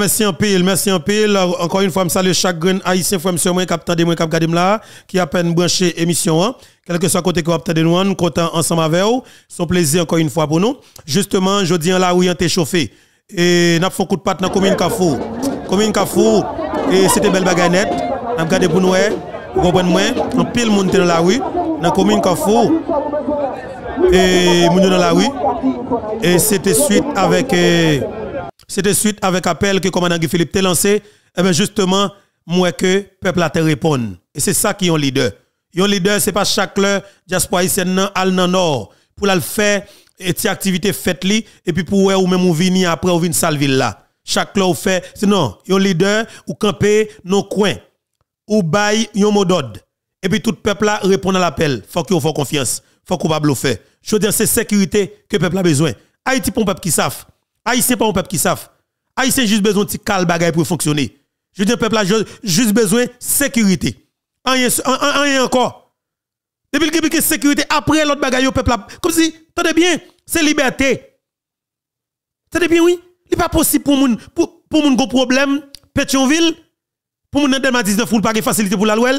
S1: merci en pile, merci en pile. Encore une fois, je salue chaque grain haïtien, frère, monsieur, moi, capitaine de moi, cap qui a peine branché émission, hein. Quelque soit côté que vous de nous, hein, content ensemble avec vous. Son plaisir encore une fois pour nous. Justement, je dis la où on chauffé. Et nous avons un coup de patte dans la commune Kafou. Commune Kafou, et c'était belle bagaille net. Nous regardé pour nous, hein. vous comprenez moi, en pile monde dans la rue, dans la commune Kafou. Et nous dans la rue. Et c'était suite avec. Eh, c'était suite avec appel que le commandant Guy Philippe t'a lancé. Eh bien, justement, moi que peuple a te répondre. Et c'est ça qui est un leader. Un leader, c'est pas chaque leader diaspora haïtienne al nan Pour le faire, et activités faites li, et puis pour ou même ou venir après ou venir ville là. Chaque heure ou fait, sinon, un leader ou camper nos coin. Ou bail yon modod. Et puis tout peuple là répond à l'appel. Faut qu'il faut confiance. Faut qu'on pas faire. Je veux dire, c'est sécurité que peuple a besoin. Haïti pour le peuple qui savent. Haïtien ah, pas un peuple qui savent. Haïtien ah, juste besoin de calme bagaille pour fonctionner. Je dis peuple a juste besoin de sécurité. Rien encore. Depuis le de sécurité après l'autre bagaille au peuple a... comme si tenez bien, c'est liberté. Tenez bien oui, il pas possible pour moun pour pour moun problème Pétionville pour moun dans 19 pour pas de facilité pour la loi.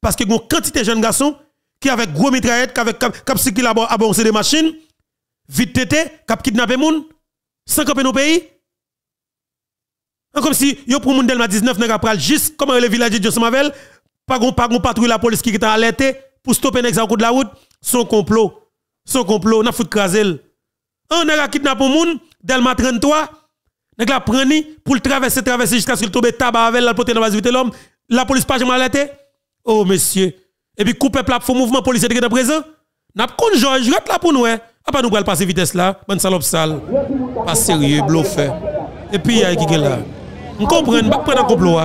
S1: parce que gon quantité de jeunes garçons qui avec gros mitraillette qui avec cap, cap à bon des machines vite tété cap kidnapper moun sans camper nos pays. Hein, comme si, yo pour Delma 19, n'a pas juste, comme le village de Dieu pas patrouille la police qui est alertée pour stopper les de la route, son complot. Son complot, n'a foutu krasel. On a kidnappé moun, Delma 33, n'a la pour le traverser, traverser jusqu'à ce qu'il tombe tabac avec la portée de la vite l'homme. La police pas jamais Oh, monsieur. Et puis, couper peuple pour mouvement policier de présent. N'a pas George, là pour nous, hein. Ah, pas nous pas passer vitesse là, bonne salope sale, pas sérieux, bluffé. Et puis, il y a qui est là. On comprend, pas prendre un complot.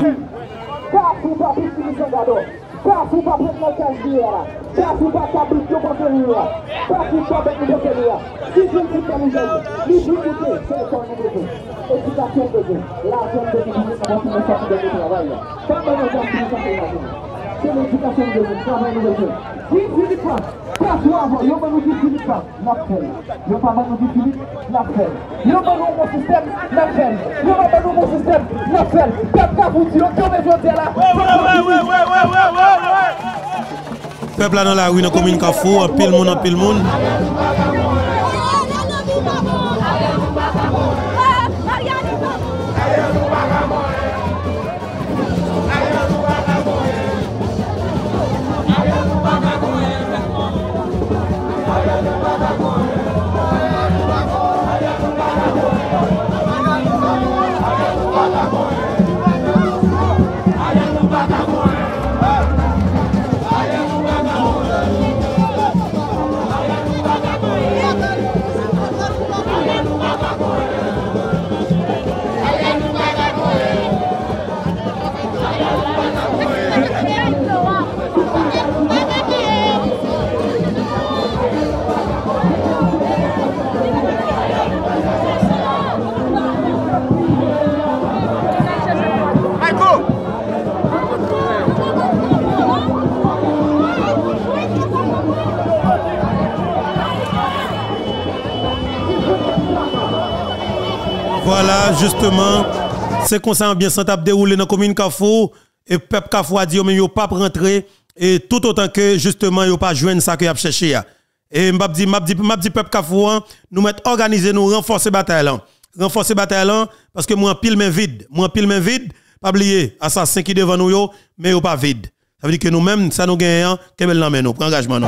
S1: Kpa ki kan nou li tanca wane, mi karine Rov Empor drop la mi vise men parameters Ve lan pou ki pon justement, c'est comme ça bien ça tape déroulé dans la commune Kafou et peuple Kafou a dit mais yo pas rentré et tout autant que justement yo pas joindre ça que a cherché et m'a dit m'a dit m'a dit peuple Kafou hein, nous mettre organiser nous renforcer bataille hein. renforcer bataille hein, parce que moi pile main vide moi pile main vide pas oublier assassin qui devant nous yo mais yo pas vide ça veut dire que nous mêmes ça nous gagnons que nous prend engagement nous.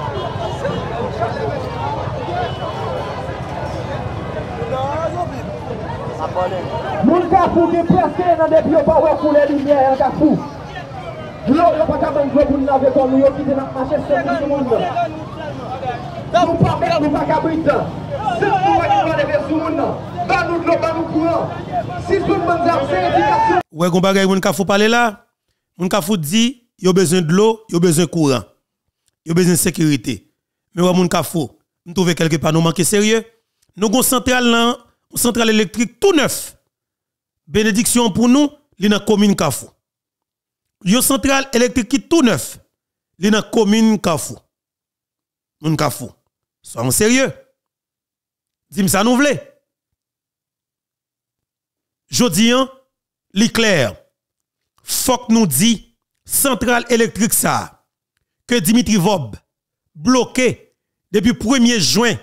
S1: Moun kafou ki preske nan depi pa wè kafou. pa de yo courant. sécurité. Mais wè kafou, nous trouve quelque part nous sérieux. Nous nous central là centrale électrique tout neuf. Bénédiction pour nous, li dans commune Kafou. Yo centrale électrique tout neuf, li dans commune Kafou. Moun Kafou. Soyons sérieux. Dis-moi ça nous voulons. Jodi l'éclair. Hein, li clair. Fok nous dit centrale électrique ça que Dimitri Vob bloqué depuis 1er juin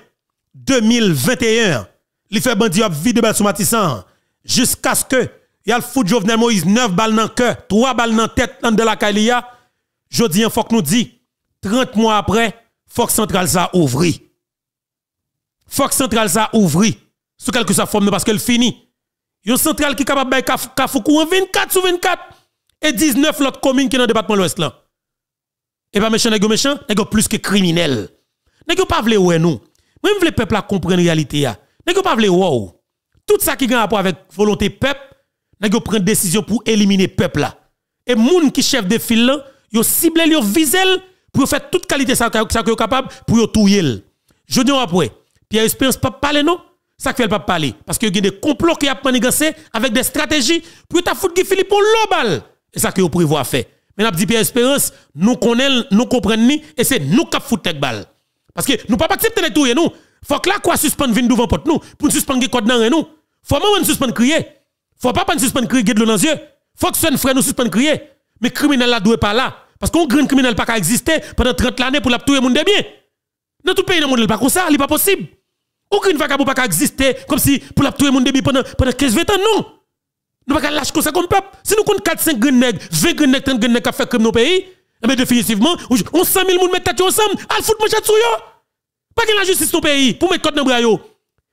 S1: 2021 il fait bandi yop vide balle sous Matissan. Jusqu'à ce que y a le foot Jovenel Moïse 9 balles dans le cœur, 3 balles dans la tête dans de la kailia. Jodi yon faut que nous dit 30 mois après, Fok Central ça ouvri. Fok que Central ça ouvri. sous quelque sa forme parce qu'elle finit. Yon centrale qui capable de Kafoukou en 24 sur 24 et 19 l'autre commune qui dans le département de l'Ouest là. Et eh pas ben, méchant, nègre méchant, plus que criminel. N'est-ce pas vle ouè nous. Même le peuple comprenne la réalité. Nèg pas vle wow. Tout ça qui un rapport avec volonté peuple, prenez prend décision pour éliminer peuple là. Et gens qui chef de file là, yo cible yo visel pour faire toute qualité ça ça que capable pour yo touyer. Je dis après, Pierre Espérance pas parler non ça fait pas parler parce que y a des complots qui a négocié avec des stratégies pour ta foutre Philippe pour l'obal. et ça que vous prévoit faire mais n'a dit Pierre Espérance nous connaissons nous comprenons et c'est nous qui foutons le balle parce que nous pas accepter de tout nous faut que là quoi suspendre vin devant porte nous pour suspendre code dans nous. Faut même suspendre crier. Faut pas pas suspendre crier de dans yeux. Faut que son frère nous suspendre crier. Mais criminel là doit pas là parce qu'on grand criminel pas exister pendant 30 ans pour la le monde bien. Dans tout pays dans monde pas comme ça, n'est pas possible. Aucune vagabond pas exister comme si pour la tuer monde bien pendant pendant 15 20 ans non. Nous pas lâcher comme ça comme peuple. Si nous compte 4 5 nègres, 20 nègres 30 nègres qui fait crime dans pays, eh définitivement, on 100 000 monde mettre tête ensemble, al le chat sur eux pas que la justice dans le pays pour mettre code dans le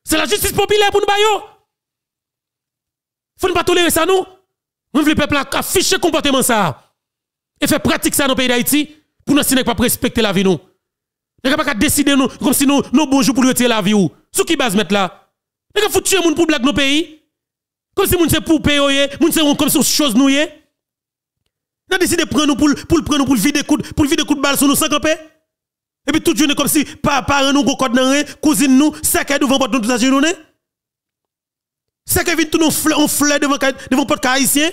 S1: C'est la justice populaire pour nous brayo Faut ne pas tolérer ça, nous. Nous voulons le peuple afficher comportement ça. Et faire pratique ça dans le pays d'Haïti pour nous ne pas respecter la vie, nous. Nous pas décider nous comme si nous nous bonjour pour retirer la vie ou. Sous qui base mettre là Nous pas foutre tuer gens pour blague nos pays. Comme si nous c'est pour payer, nous c'est comme si chose nous y Nous décidé de prendre nous pour pour prendre nous pour vider coup vider de balle sur nous sans camper. Et puis toute journée comme si parents nous gros code dans rien, hein, cousine nous, c'est hein, qu'elle devant porte hein? nous toute la journée. C'est qu'elle vient tout nous on fleur devant devant porte haïtien.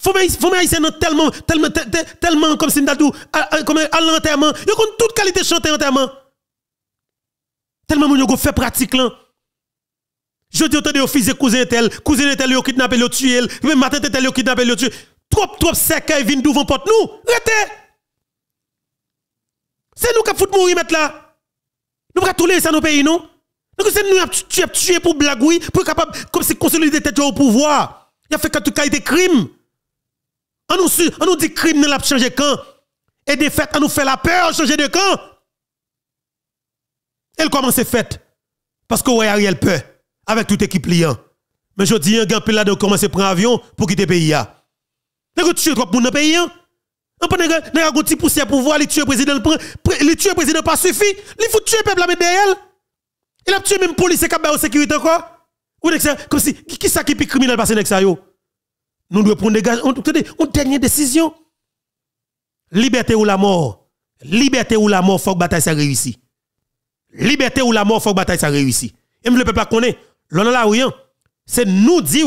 S1: Faut mais faut haïtien tellement tellement tellement comme si nous comme à l'enterrement, il compte toute qualité chanter enterrement. Tellement mon yo fait pratique là. Je dis autant de fils et cousin tel, cousin tel yo kidnappé yo tué, même matin tel yo kidnappé le tué. Trop trop c'est qu'elle vient devant porte nous. Restez c'est nous qui avons mourir là Nous pas tous ça dans nos pays, non? Donc c'est nous qui avons tué pour blagouiller, pour capable, comme si consolider tête au pouvoir. Il a fait que tout cas des crimes. On nous, on nous dit crime, ne l'a changé camp Et des fêtes, on nous fait la peur, changer de camp. Elle commence à fêtes Parce que ouais, Ariel peut. Avec toute équipe liant. Mais je dis, un gars là de commencer à prendre avion pour quitter le pays. Là, tu es trop pour le pays. Hein? On peut négocier pour pousser pouvoir, les tuer président, les tuer président pas suffit, il faut tuer le peuple la derrière. Il a tué même police qui en sécurité encore. Ou comme si qui ça qui est criminel passer avec ça Nous devons prendre des gages, une dernière décision. Liberté ou la mort. Liberté ou la mort, faut que bataille ça réussit. Liberté ou la mort, faut que bataille ça réussit. Et le peuple connaît, l'on a là rien. C'est nous dire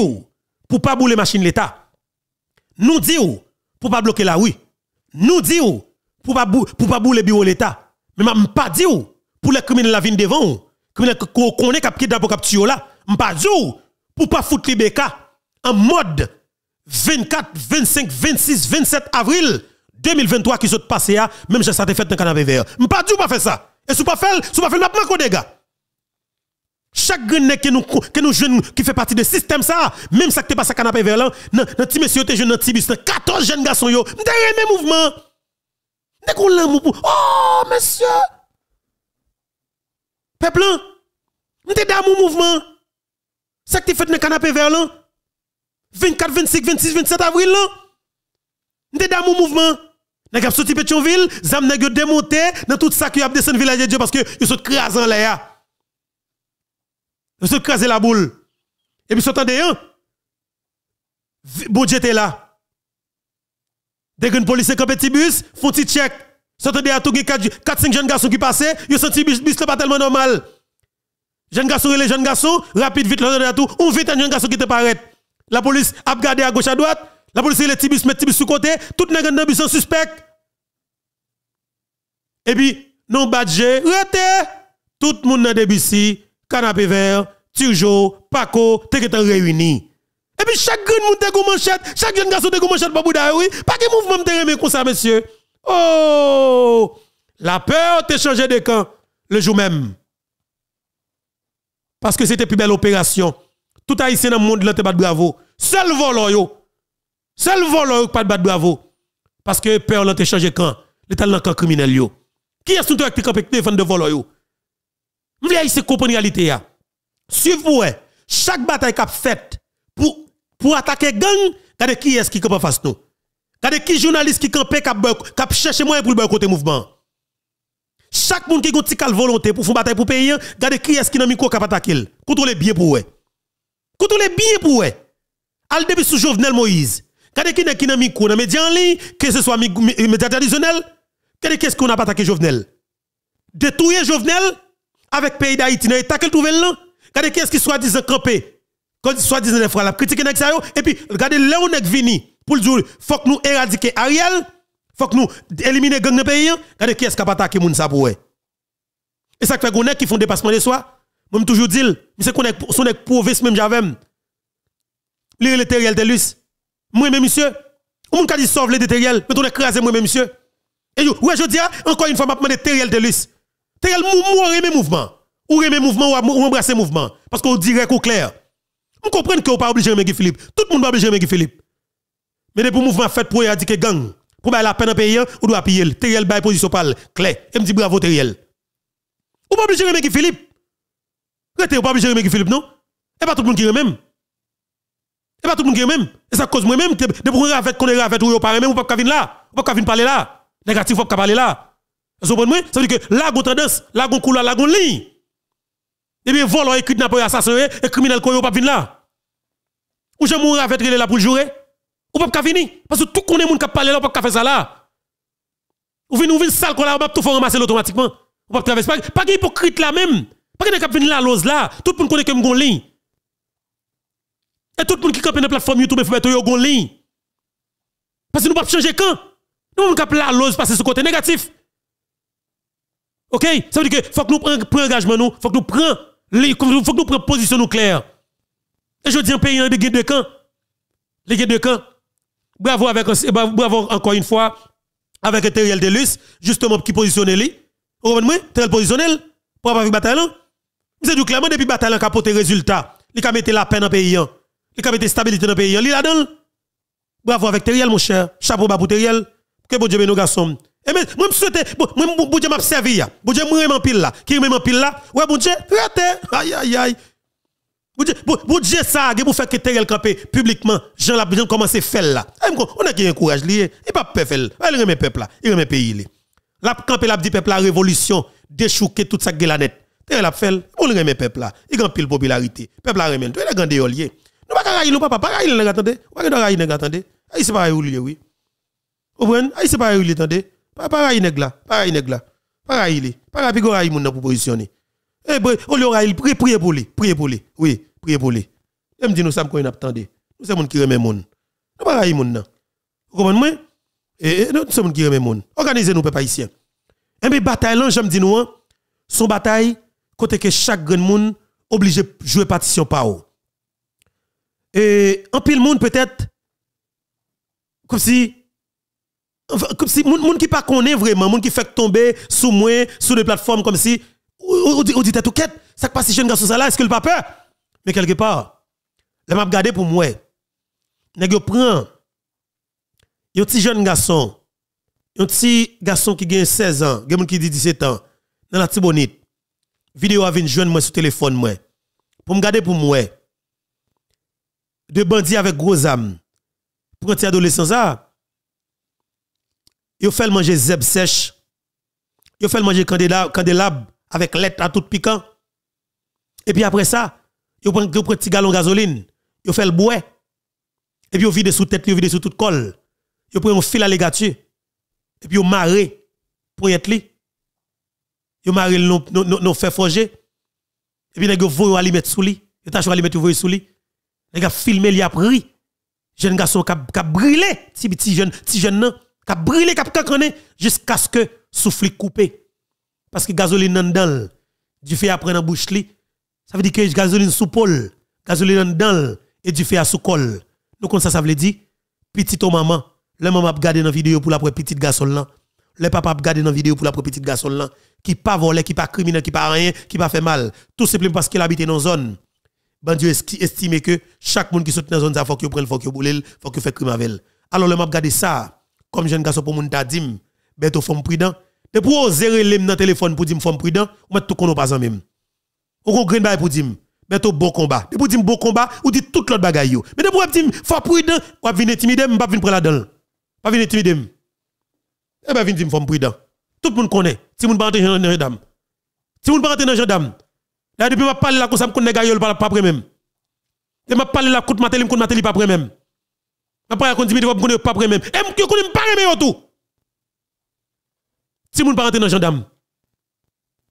S1: pour ne pas bouler machine l'État. Nous dire pour ne pas bloquer la rue nous disons, pour pas pour pas bouler bureau l'état mais m'a pas pour les criminels la vienne devant ou criminels qu'on connaît cap kidnap capturé là pas dit pour pas foutre Libeka en mode 24 25 26 27 avril 2023 qui se passé à même j'ai ça fait dans canapé vert ne dit pas faire ça et sous pas fait sous pas faire m'a les gars chaque gagne que nous que nous jeunes qui fait partie de système ça, même ça que tu passé canapé vers là, nan petit monsieur t'es jeune dans petit bus, 14 jeunes garçons yo, derrière même mouvement. Dès qu'on oh monsieur. Peuple, hein? t'es dans mon mouvement. Ça que tu fait dans canapé vers 24, 25, 26, 27 avril là. T'es dans mon mouvement. N'a sorti Pétionville, zam n'a démonté dans tout ça qui a descendre village de Dieu parce que ils sont crasants là. Ils se crasé la boule. Et puis, s'entendez, hein? Bon j'étais là. Dès qu'une police est petit bus, font petit check. S'entendez, à tout, 4-5 jeunes garçons qui passaient, ils senti bus, bus, pas tellement normal. Jeunes garçons, les jeunes garçons, rapide, vite, à tout. On vit un jeune garçon qui te paraît. La police a regardé à gauche, à droite. La police, les tibus, met tibus sous côté. Tout le monde dans bus sont suspect. Et puis, non, badge, rete. Tout le monde dans des bus Canapé Vert, Turjo, Paco, t'es réunis. Et puis chaque monte monde te manchette, chaque jeune garçon te manchette babouda oui, pas que mouvement te remet comme ça monsieur. Oh! La peur te changé de camp le jour même. Parce que c'était plus belle opération. Tout haïtien dans le monde là te bat bravo. Seul volant oh, yo. Seul oh, yo, pas de bat bravo. Parce que peur là change changé camp, L'état de camp criminel yo. Qui est-ce qui capable camp défendre de volant oh, yo? Vous voyez, c'est comprendre réalité. suivez vous, chaque bataille qui faite pour, pour attaquer gang, regardez qui est-ce qui est capable de faire nous. Regardez qui journaliste qui campe, qui cherche moyen pour le côté mouvement. Chaque monde qui a une volonté pour faire bataille pour payer, regardez qui est-ce qui est micro qui attaqué. Contrôlez bien pour eux. Contrôlez bien pour ouais? Al début sous Jovenel Moïse. Regardez qui est qui est micro dans les médias en ligne, que ce soit médias traditionnels. Regardez qu'est-ce qu'on a attaqué Jovenel. Détruire Jovenel avec pays d'Haïti dans l'état qu'elle trouve là. Regardez est ce qui soit disant Quand soi-disant des fois la critique nèg ça et puis regardez là où est venu pour le dire faut que nous éradiquer Ariel, faut que nous éliminer gang de pays. Hein. Regardez qui est-ce qui a attaqué moun ça pour Et ça fait qu'on qui font dépassement de soi. Moi toujours dit, mais c'est qu'on est son nèg ce même j'avais. Lire le terriel de lus. Moi même monsieur, on m'a dit sauve le terriel, mais on écraser moi même monsieur. Et ouais je dis hein, encore une fois m'a le terriel de lus. Tel mouvement, on mouvement. Ou remet mouvement, ou embrasse mouvement. Parce qu'on dirait qu'au clair. Vous comprenez que vous pas obligé de remettre Philippe. Tout le monde pas obligé de remettre Philippe. Mais depuis le mouvement fait pour éradiquer gang, pour la peine à payer hein, on doit payer. Teriel bail position pal, clé. Et me dit bravo Teriel. Ou pas obligé de remettre Philippe. Rete ou pas obligé de remettre Philippe, non? Et pas tout le monde qui est même Et pas tout le monde qui est même Et ça cause moi-même. De pour avec qu'on est avec ou pas même, ou pas venir là. Ou pas venir parler là. Négatif, ou pas parler là. Vous comprenez Ça veut dire que là, on tendance, là, on couleur, là, on ligne. Et eh bien, vol, et kidnappé, assassiné, et criminel, qu'on pas venir là. Ou je mourrai avec là pour le jouer. Ou pas venir. Parce que tout le monde qui parle là, on pas faire ça là. Ou venez ou venir sale, qu'on là, on va tout faire ramasser automatiquement. On pas traverser. Pas de hypocrite là même. Pas qu'il venir là, l'ose là. Tout le monde connaît que m'gon ligne. Et tout le monde qui campe dans la plateforme YouTube, il faut mettre une ligne. Parce que nous ne pouvons pas changer quand. Nous, on pas la lose que ce côté négatif. OK Ça veut dire que faut que nous prenions engagement nous, faut que nous prenions les faut que nous prenions position nous claire. Et je dis un pays hein, de guerre de camp. Les guerres de camp. Bravo avec bravo encore une fois avec Teriel Delus justement qui positionne lui. Vous comprenez Teriel positionnel pour avec bataillon. C'est du clairement depuis bataille, qui a porté résultat. Il a mis la peine dans le pays. Hein. Il a mis stabilité dans le pays. Hein. Il a donné. Bravo avec Teriel mon cher. Chapeau pour Teriel. Que bon Dieu nous nos garçons. Et eh, mais, moi, je souhaite, moi, bon Dieu m'a servi, bon Dieu m'a pile là, qui m'a pile là, ouais, bon Dieu, prête, aïe, aïe, aïe. Bon Dieu, ça, pour faire que Terrel camper publiquement, Jean la Jean commence à faire là. Eh, on a qui un courage lié, il pas peur faire là, il remet peuple là, il remet pays là. La camper la dit peuple la révolution, déchouquer tout sa que la net. Terrel a fait, on remet peuple là, il grand pile popularité, peuple la remet, il la grande olier. Nous pas railler, nous pas pas railler, nous ou pas railler, nous attendez. c'est pas railler, oui. Vous comprenez? Ah, il c'est pas railler, attendez. Pas pareil, nèg là. Pareil, nèg là. Pareil, il moun pour positionner. Eh, on le il prie, prie pour lui. Prie pour lui. Oui, prie pour lui. Et me dit, nous sommes attendait. Nous sommes qui remet Nous pareil, moun nan. Vous comprenez? nous sommes qui remet Organisez-nous, peuple haïtien. Et ben, bataille là, j'aime dire nous, son bataille, côté que chaque grand monde obligé jouer partition par haut. Et eh, en pile monde peut-être, comme si comme si moun qui pas connaît vraiment moun qui fait tomber sous moi sous les plateformes comme si on dit tout quête ça passe si jeune garçon ça là est-ce que le pas peur mais quelque part là m'a regardé pour moi nèg prend un petit jeune garçon un petit garçon qui a 16 ans gagne qui dit 17 ans dans la tibonite vidéo a vinn jeune moi sur téléphone moi pour me garder pour moi de bandits avec gros âme pour un adolescent ça ils fait manger zèb sèche. Ils fait manger candélab avec lettre à tout piquant. Et puis après ça, ils prend un petit galon de gasoline. Ils fait le bouet. Et puis ils vide sous tête, ils vide sous toute colle. Ils prend un fil à légature. Et puis ils marré pour y être là. Ils marré nos non fait forger. Et puis ils vont aller mettre sous lui. Ils vont aller mettre sous lui. Ils filmé, lui a pris. Jeune garçon qui a brûlé. Petit jeune, petit jeune, non brûler brûlé, cap jusqu'à ce que souffle coupé. Parce que gasoline nan dans. du fait après dans bouche ça veut dire que gasoline sous pôle, gasoline nan dans. et du fait à sous col. Nous, comme ça, ça veut dire, petit maman, le maman a regardé dans vidéo pour la petite garçon là. Le papa a regardé dans vidéo pour la petite garçon là. Qui pas volé, qui pas criminel, qui pas rien, qui pas fait mal. Tout simplement parce qu'il habite dans une zone. Bon Dieu estime que chaque monde qui saute dans zone, ça faut que prenne, faut que boule, faut que fait crime avec. Alors le m'a gardé ça comme jeune garçon pour mon ta dim, bête au fond prudent. De pour oser lem dans téléphone pour dim femme prudent, ou met tout kono pas en même. Ou kon green bay pour dim, bête au bon combat. De pour dim bon combat, ou dit toute l'autre bagaille Mais de pour dim, faut prudent, ou venir intimider, pas venir prendre la dalle. Pas venir intimider. Eh ben venir dim femme prudent. Tout le monde connaît. Si moun pas entrer dame, Si moun pas entrer dame, Là depuis m'a parlé là comme ça me connaît pas pas même. Et m'a parlé là coûte matélim coûte matélim pas même. Après, on vous eh, ne pas même. Et je ne pas même Si on ne pas rentrer dans le gendarme,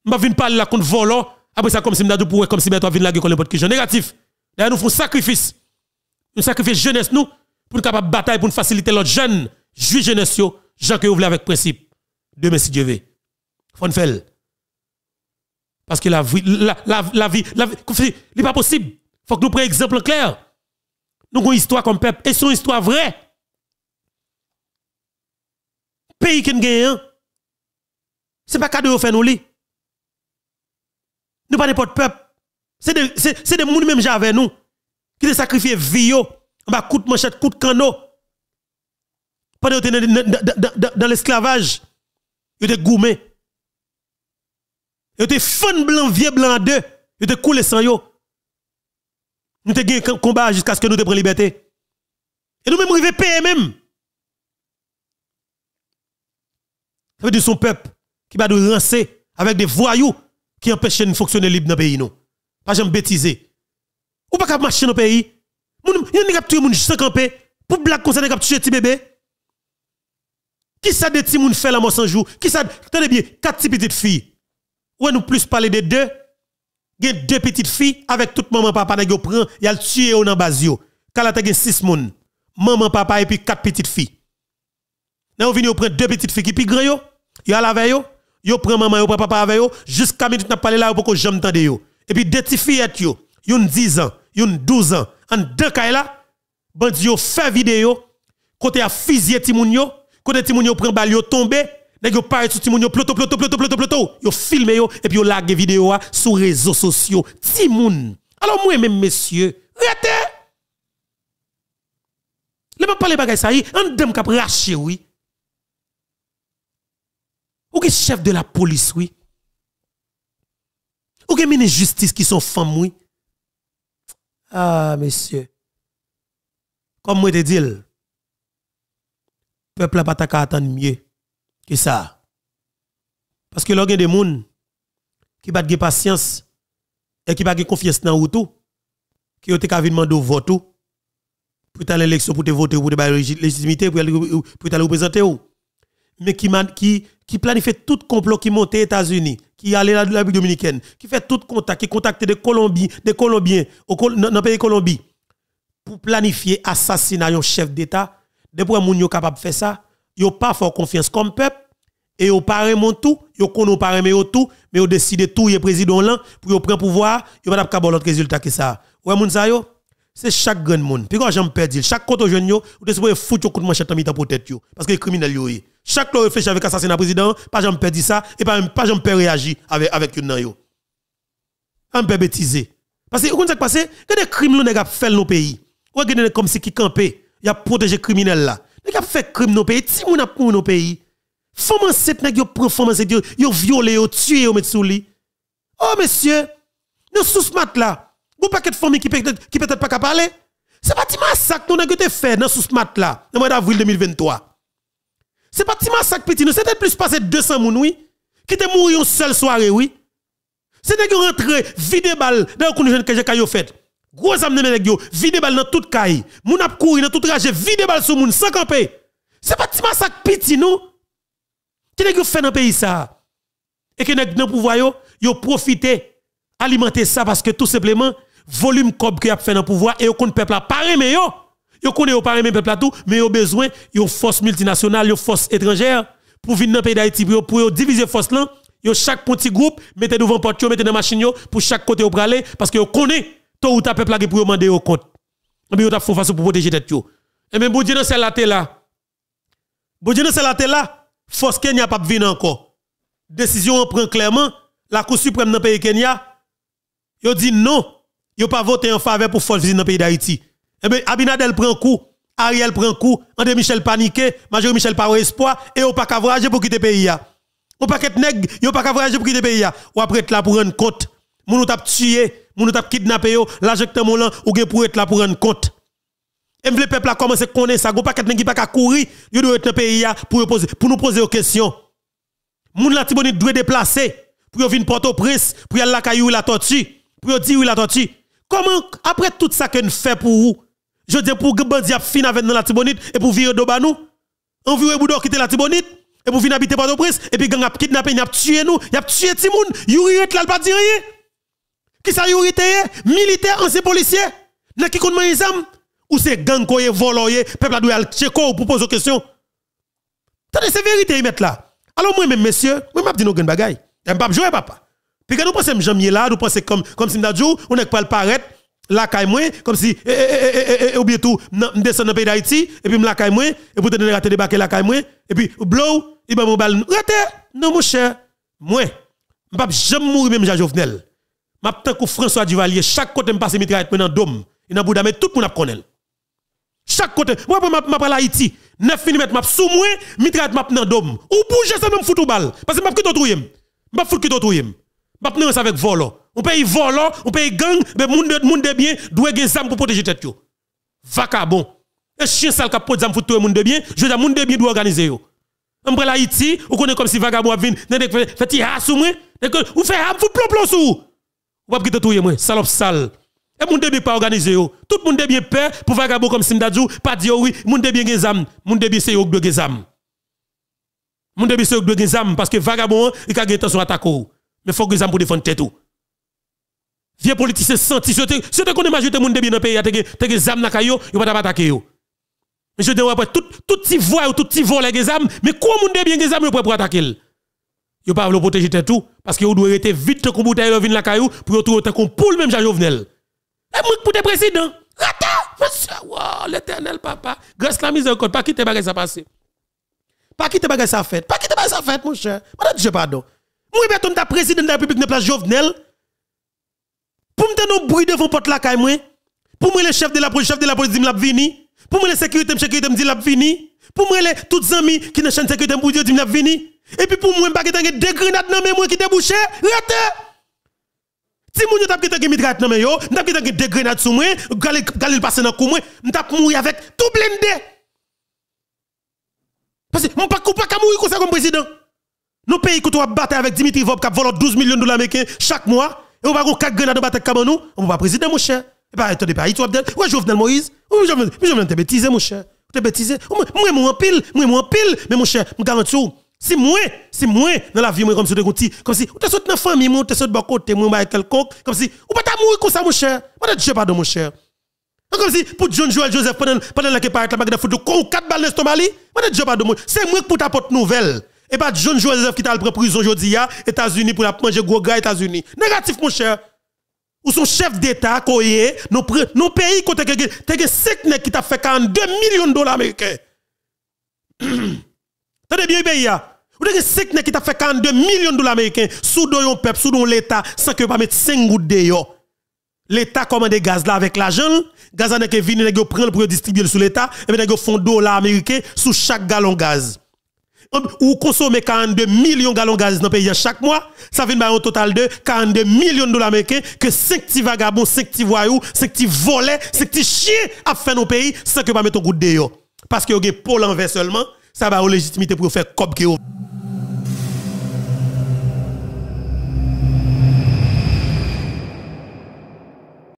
S1: je viens parler là contre volant. Hein. Après ça, comme si je pour comme si je là si n'importe Négatif. là nous faisons sacrifice. Nous sacrifions jeunesse, nous, pour capable bataille, pour faciliter l'autre jeune, juif jeunesse, gens que vous avec principe. de si Dieu veut. Faut faire. Parce que la vie, la, la, vie, la pas possible. Faut que nous prenions exemple clair. Nous avons une histoire comme peuple. Et c'est une histoire vraie. Pays qui gagne. Hein. Ce n'est pas cadeau fait nous. Nous pas n'importe peuple. C'est des c'est des gens même j'avais nous qui ont sacrifié vie On bas coup de manchette, coup de canot. Pendant dans, dans, l'esclavage, ils étaient gourmés. Ils étaient fan blanc, vieux blanc deux. Ils étaient coulé sans yo. Nous avons gagné combat jusqu'à ce que nous te prenions liberté. Et nous même arrivons payer même. Ça veut dire son peuple qui va nous rincer avec des voyous qui empêchent de fonctionner libre dans le pays. Pas jamais bêtiser. Ou pas qu'à marcher dans le pays. Il y a des gens qui sont camper pour blague comme ça, ils ont petit bébé. Qui ça des petits fait la mort sans jour Qui ça Tenez bien, quatre petites filles. Ou nous plus parler des deux y a deux petites filles avec toute maman papa nèg yo prend, y a tué dans base Quand Kala y gen 6 moun. Maman papa et puis quatre petites filles. Nan on vini prendre deux petites filles qui pi grand yo. a la veille, yo, prend maman yo papa avec yo jusqu'à minute n'a parlé là pour que j'aime tande yo. Et puis deux petites filles yo, une 10 ans, une 12 ans. En deux cas là, bandi yo fait vidéo côté a fusiller timoun yo, côté timoun yo prend balle yo tomber Nèg yo parle tout Timoun, yo ploto ploto ploto ploto ploto. Yo filme yo et puis yo lague vidéo sur réseaux sociaux. Timoun. moun. Alors moi même messieurs, rete. Le pas parler bagay ça y, on dem k'ap rache oui. Ou le chef de la police oui. Ou le ministre justice qui sont femmes oui. Ah monsieur. Comme moi te dis, peuple pas attendre mieux que ça. Parce que l'organe des gens qui n'ont pas de patience et qui n'ont pas de confiance dans tout, qui ont été demander de vote pour aller à l'élection, pour te voter, pour te la légitimité, pour te représenter. Mais qui, qui, qui planifie tout complot qui monte aux États-Unis, qui allait la République dominicaine, qui fait tout contact, qui contacte des Colombiens, des Colombiens dans le pays Colombie, pour planifier assassinat un chef d'État, des gens qui capable capables de faire ça, yo pas fort confiance comme peuple et yo pas remon tout, yo connaît pas remet tout, mais yo décide tout le président là pour yo prendre pouvoir, yo pas capable l'autre résultat que ça. Ouais moun sa yo, c'est chaque grand monde. Puis quand j'en perds, chaque côté jeune yo, ou te supposé foutre coup de manchette en mitan pour tête yo parce que les criminels yo. Chaque fois réfléchir avec assassinat président, pas j'en perds ça et pas pas j'en perds réagir avec avec yo nan yo. On peut bêtiser. Parce que, vous savez passé, que des crimes, nous a fait dans nos pays. regarder comme si qui campé, il a protégé les criminels là. Nèg a fait crime nos pays, ti des crimes dans nos pays. Femme cette nèg yo prend femme cette yo, yo violé, yo tué, yo met oh, sous lit. Oh monsieur, nous sous ce mat là, vous paquet de famille qui peut qui peut-être pas capable parler. C'est pas ti massacre nous nèg te fait dans sous ce mat là, le mois d'avril 2023. C'est pas ti massacre petit, nous c'était plus passé 200 moun oui, qui te mouri une seule soirée oui. C'est nèg rentré vide balle dans qu'on jeune que j'ai fait. Gros amne menek yo, vide bal dans tout caille. Moun ap courir dans tout trajet, vide bal sur moun sans C'est pas petit massacre piti non. Qui nèg yo fait dans pays ça Et que nèg nan pouvoir yo, yo profiter alimenter ça parce que tout simplement volume cob qui ap fait dans pouvoir et yo le peuple à Paris, mais yo. Yo yo mais peuple à tout, mais yo besoin yo force multinationale, yo force étrangère pour venir dans pays d'Haïti pour pour diviser force là, yo chaque petit groupe mettez devant porte yo, mettez des machine yo pour chaque côté yo pralé parce que yo connaît tout ou tard, peuple a pour demander au compte. Et puis, t'a fait façon pour protéger tête. Et même, bon Dieu, c'est là, télé là. Bon Dieu, c'est là, télé là. Force Kenya pas venir encore. Décision, on prend clairement. La Cour suprême dans pays Kenya, yo dit non. Yo pas voté en faveur pour force venir dans le pays d'Haïti. Et eh bien, Abinadel prend coup. Ariel prend coup, André Michel paniqué, Major Michel pas espoir et on pas qu'à pour quitter pays là. On pas qu'être nèg, on pas qu'à pour quitter pays là. Ou après là pour rendre compte, on t'a tué moun t'a kidnappé yo, la que mon lan ou gen pour être là pour rendre compte. Et le peuple a commencé à connaître ça, pa paquet nèg pa ka courir, yo doit être dans pays pour poser pour nous poser aux questions. Moun la tibonite doit déplacer pour venir Port-au-Prince, pour aller la caillou la tortue, pour dire la tortue. Comment après tout ça que nous fait pour vous je dis pour que bandi a fin avec dans la Tibonite et pour virer doba nous. On vire boudor quitter la Tibonite et pour venir habiter porto au prince et puis gang a kidnappé, y a tué nous, y a tué Timoun, Yuri et là pas dire rien. Qui ça y hein? Militaire, ancien policier. N'a qui compte les Ou c'est gang qui volé, peuple a dû aller pour poser question. Tenez, c'est vérité, il mettent là. Alors moi même monsieur, moi m'a dit nos grandes bagailles. J'aime pas jouer papa. Puis quand nous pensons que j'aime là, nous pensons comme comme si nous dit on n'est pas le paraître la caille moins comme si eh, eh, eh, ou bien tout descend dans pays d'Haïti et puis me la caille moins et pour donner rater débarquer la caille moins et puis blow il va me rater non mon cher moi m'pa jamais mourir même Jovenel M'apte que François Duvalier, chaque côté me passe mitraille dans dôme, il n'a bouda tout le monde connaît. Chaque côté, moi m'a m'a parler Haïti, 9 mm m'a sous moi, mitraille m'a dans dôme. Ou bouger ça même foutu balle parce que m'a que d'autres M'a foutu que d'autres M'a prendre avec volo. On paye volo, on paye gang, mais monde monde de bien doit gen zam pour protéger tête yo. Vacabon. Et chien sale qui pose zam foutu monde de bien, je dis monde de bien doit organiser yo. On prend Haïti, on connaît comme si vagabond vinn, fait fait ti ha sous moi, ou fait ha ah, vous plomb plomb sous. Ou e pas quitter tout salope sale. Et mon débit pas organisé Tout le monde bien peur pour vagabond comme Simdadjou, pas dire oui, débit bien zam, monde bien c'est yo de gen zam. débit c'est yo de parce que vagabond il attaque Mais faut que pour défendre tout. Vieux politicien senti, vous qu'on majorité monde bien dans pays, vous avez zam na pas attaquer Mais je dis tout tout petit voix tout petit vol les mais quoi monde bien zam pour attaquer Yo pas le protéger tout parce que vous doit rester vite comme bouteille vin la caillou pour tout trouver qu'on poule même Jean Jovenel. Et eh, moi pour tes président. monsieur. wow, l'éternel papa. Grâce la mise encore pas qui quitter bagage ça passé. Pas qui quitter bagage ça fait. Pas qui quitter bagage ça fait mon cher. Madame Dieu pardon. Moi mettons ta président de la République de place Jovenel. Pour me donner bruit devant porte la caillou. Pour moi le chef de la police, chef de la police dit me l'a vini. Pour moi la sécurité, sécurité me dit l'a vini. Pour moi les toutes amis qui ne chaîne sécurité me dit me l'a vini. Et puis pour moi, je ne pas des grenades dans mes mains qui débouchaient. Rete! Si mon t'a qui mitrate dans mes yo, n'a qui des grenades sous moi, galil galil passer dans cou moi, m't'a mourir avec tout blindé. Parce que mon pas coupa ka mourir comme ça comme président. Nos pays que tu as battre avec Dimitri Vob qui vole 12 millions de dollars américains chaque mois et on va go 4 grenades battre comme nous, on pas président mon cher. Et eh pas ben, attendez pas, tu Abdel, ouais Jovenel Moïse, ouais oh, Jovenel, Jovenel t'es bêtisé mon cher. T'es bêtise. Oh, moi moi en pile, moi en pile, mais mon cher, me garantis si moi, si moi, dans la vie, moi, comme si tu comme si, ou t'es dans la famille, tu te de côté, moi, avec quelconque, comme si, ou pas mourir comme ça, mon cher. Moi, Dieu, pardon, mon cher. Comme si, pour John Joel Joseph, pendant, pendant la qui paraît la bague de foot, de 4 balles dans Mali moi, Dieu, pardon, mon C'est moi ta porte nouvelle. Et pas John Joel Joseph qui t'a le prison aujourd'hui, États-Unis, pour la manger gros gars, États-Unis. Négatif, mon cher. Ou son chef d'État, koye, nos nos pays, côté que 5 nègres qui t'a fait 42 millions de dollars américains. Tenez bien, pays, vous avez 5 qui ont fait 42 millions de dollars américains sous un peuple, sous l'État, sans que pas mettre 5 gouttes d'eau. L'État commande gaz là avec l'argent, gaz n'est que pour distribuer sous l'État et vous font dollars américains sous chaque gallon gaz. Ou consommez 42 millions de gallons gaz dans le pays chaque mois, ça vient un total de 42 millions de dollars américains que 5 petits vagabonds, 5 petits voyous, 5 petits volets, 5 petits chiens à faire le pays sans que pas mettre un goutte d'eau. Parce que vous avez un pôle envers seulement, ça va une légitimité pour faire comme que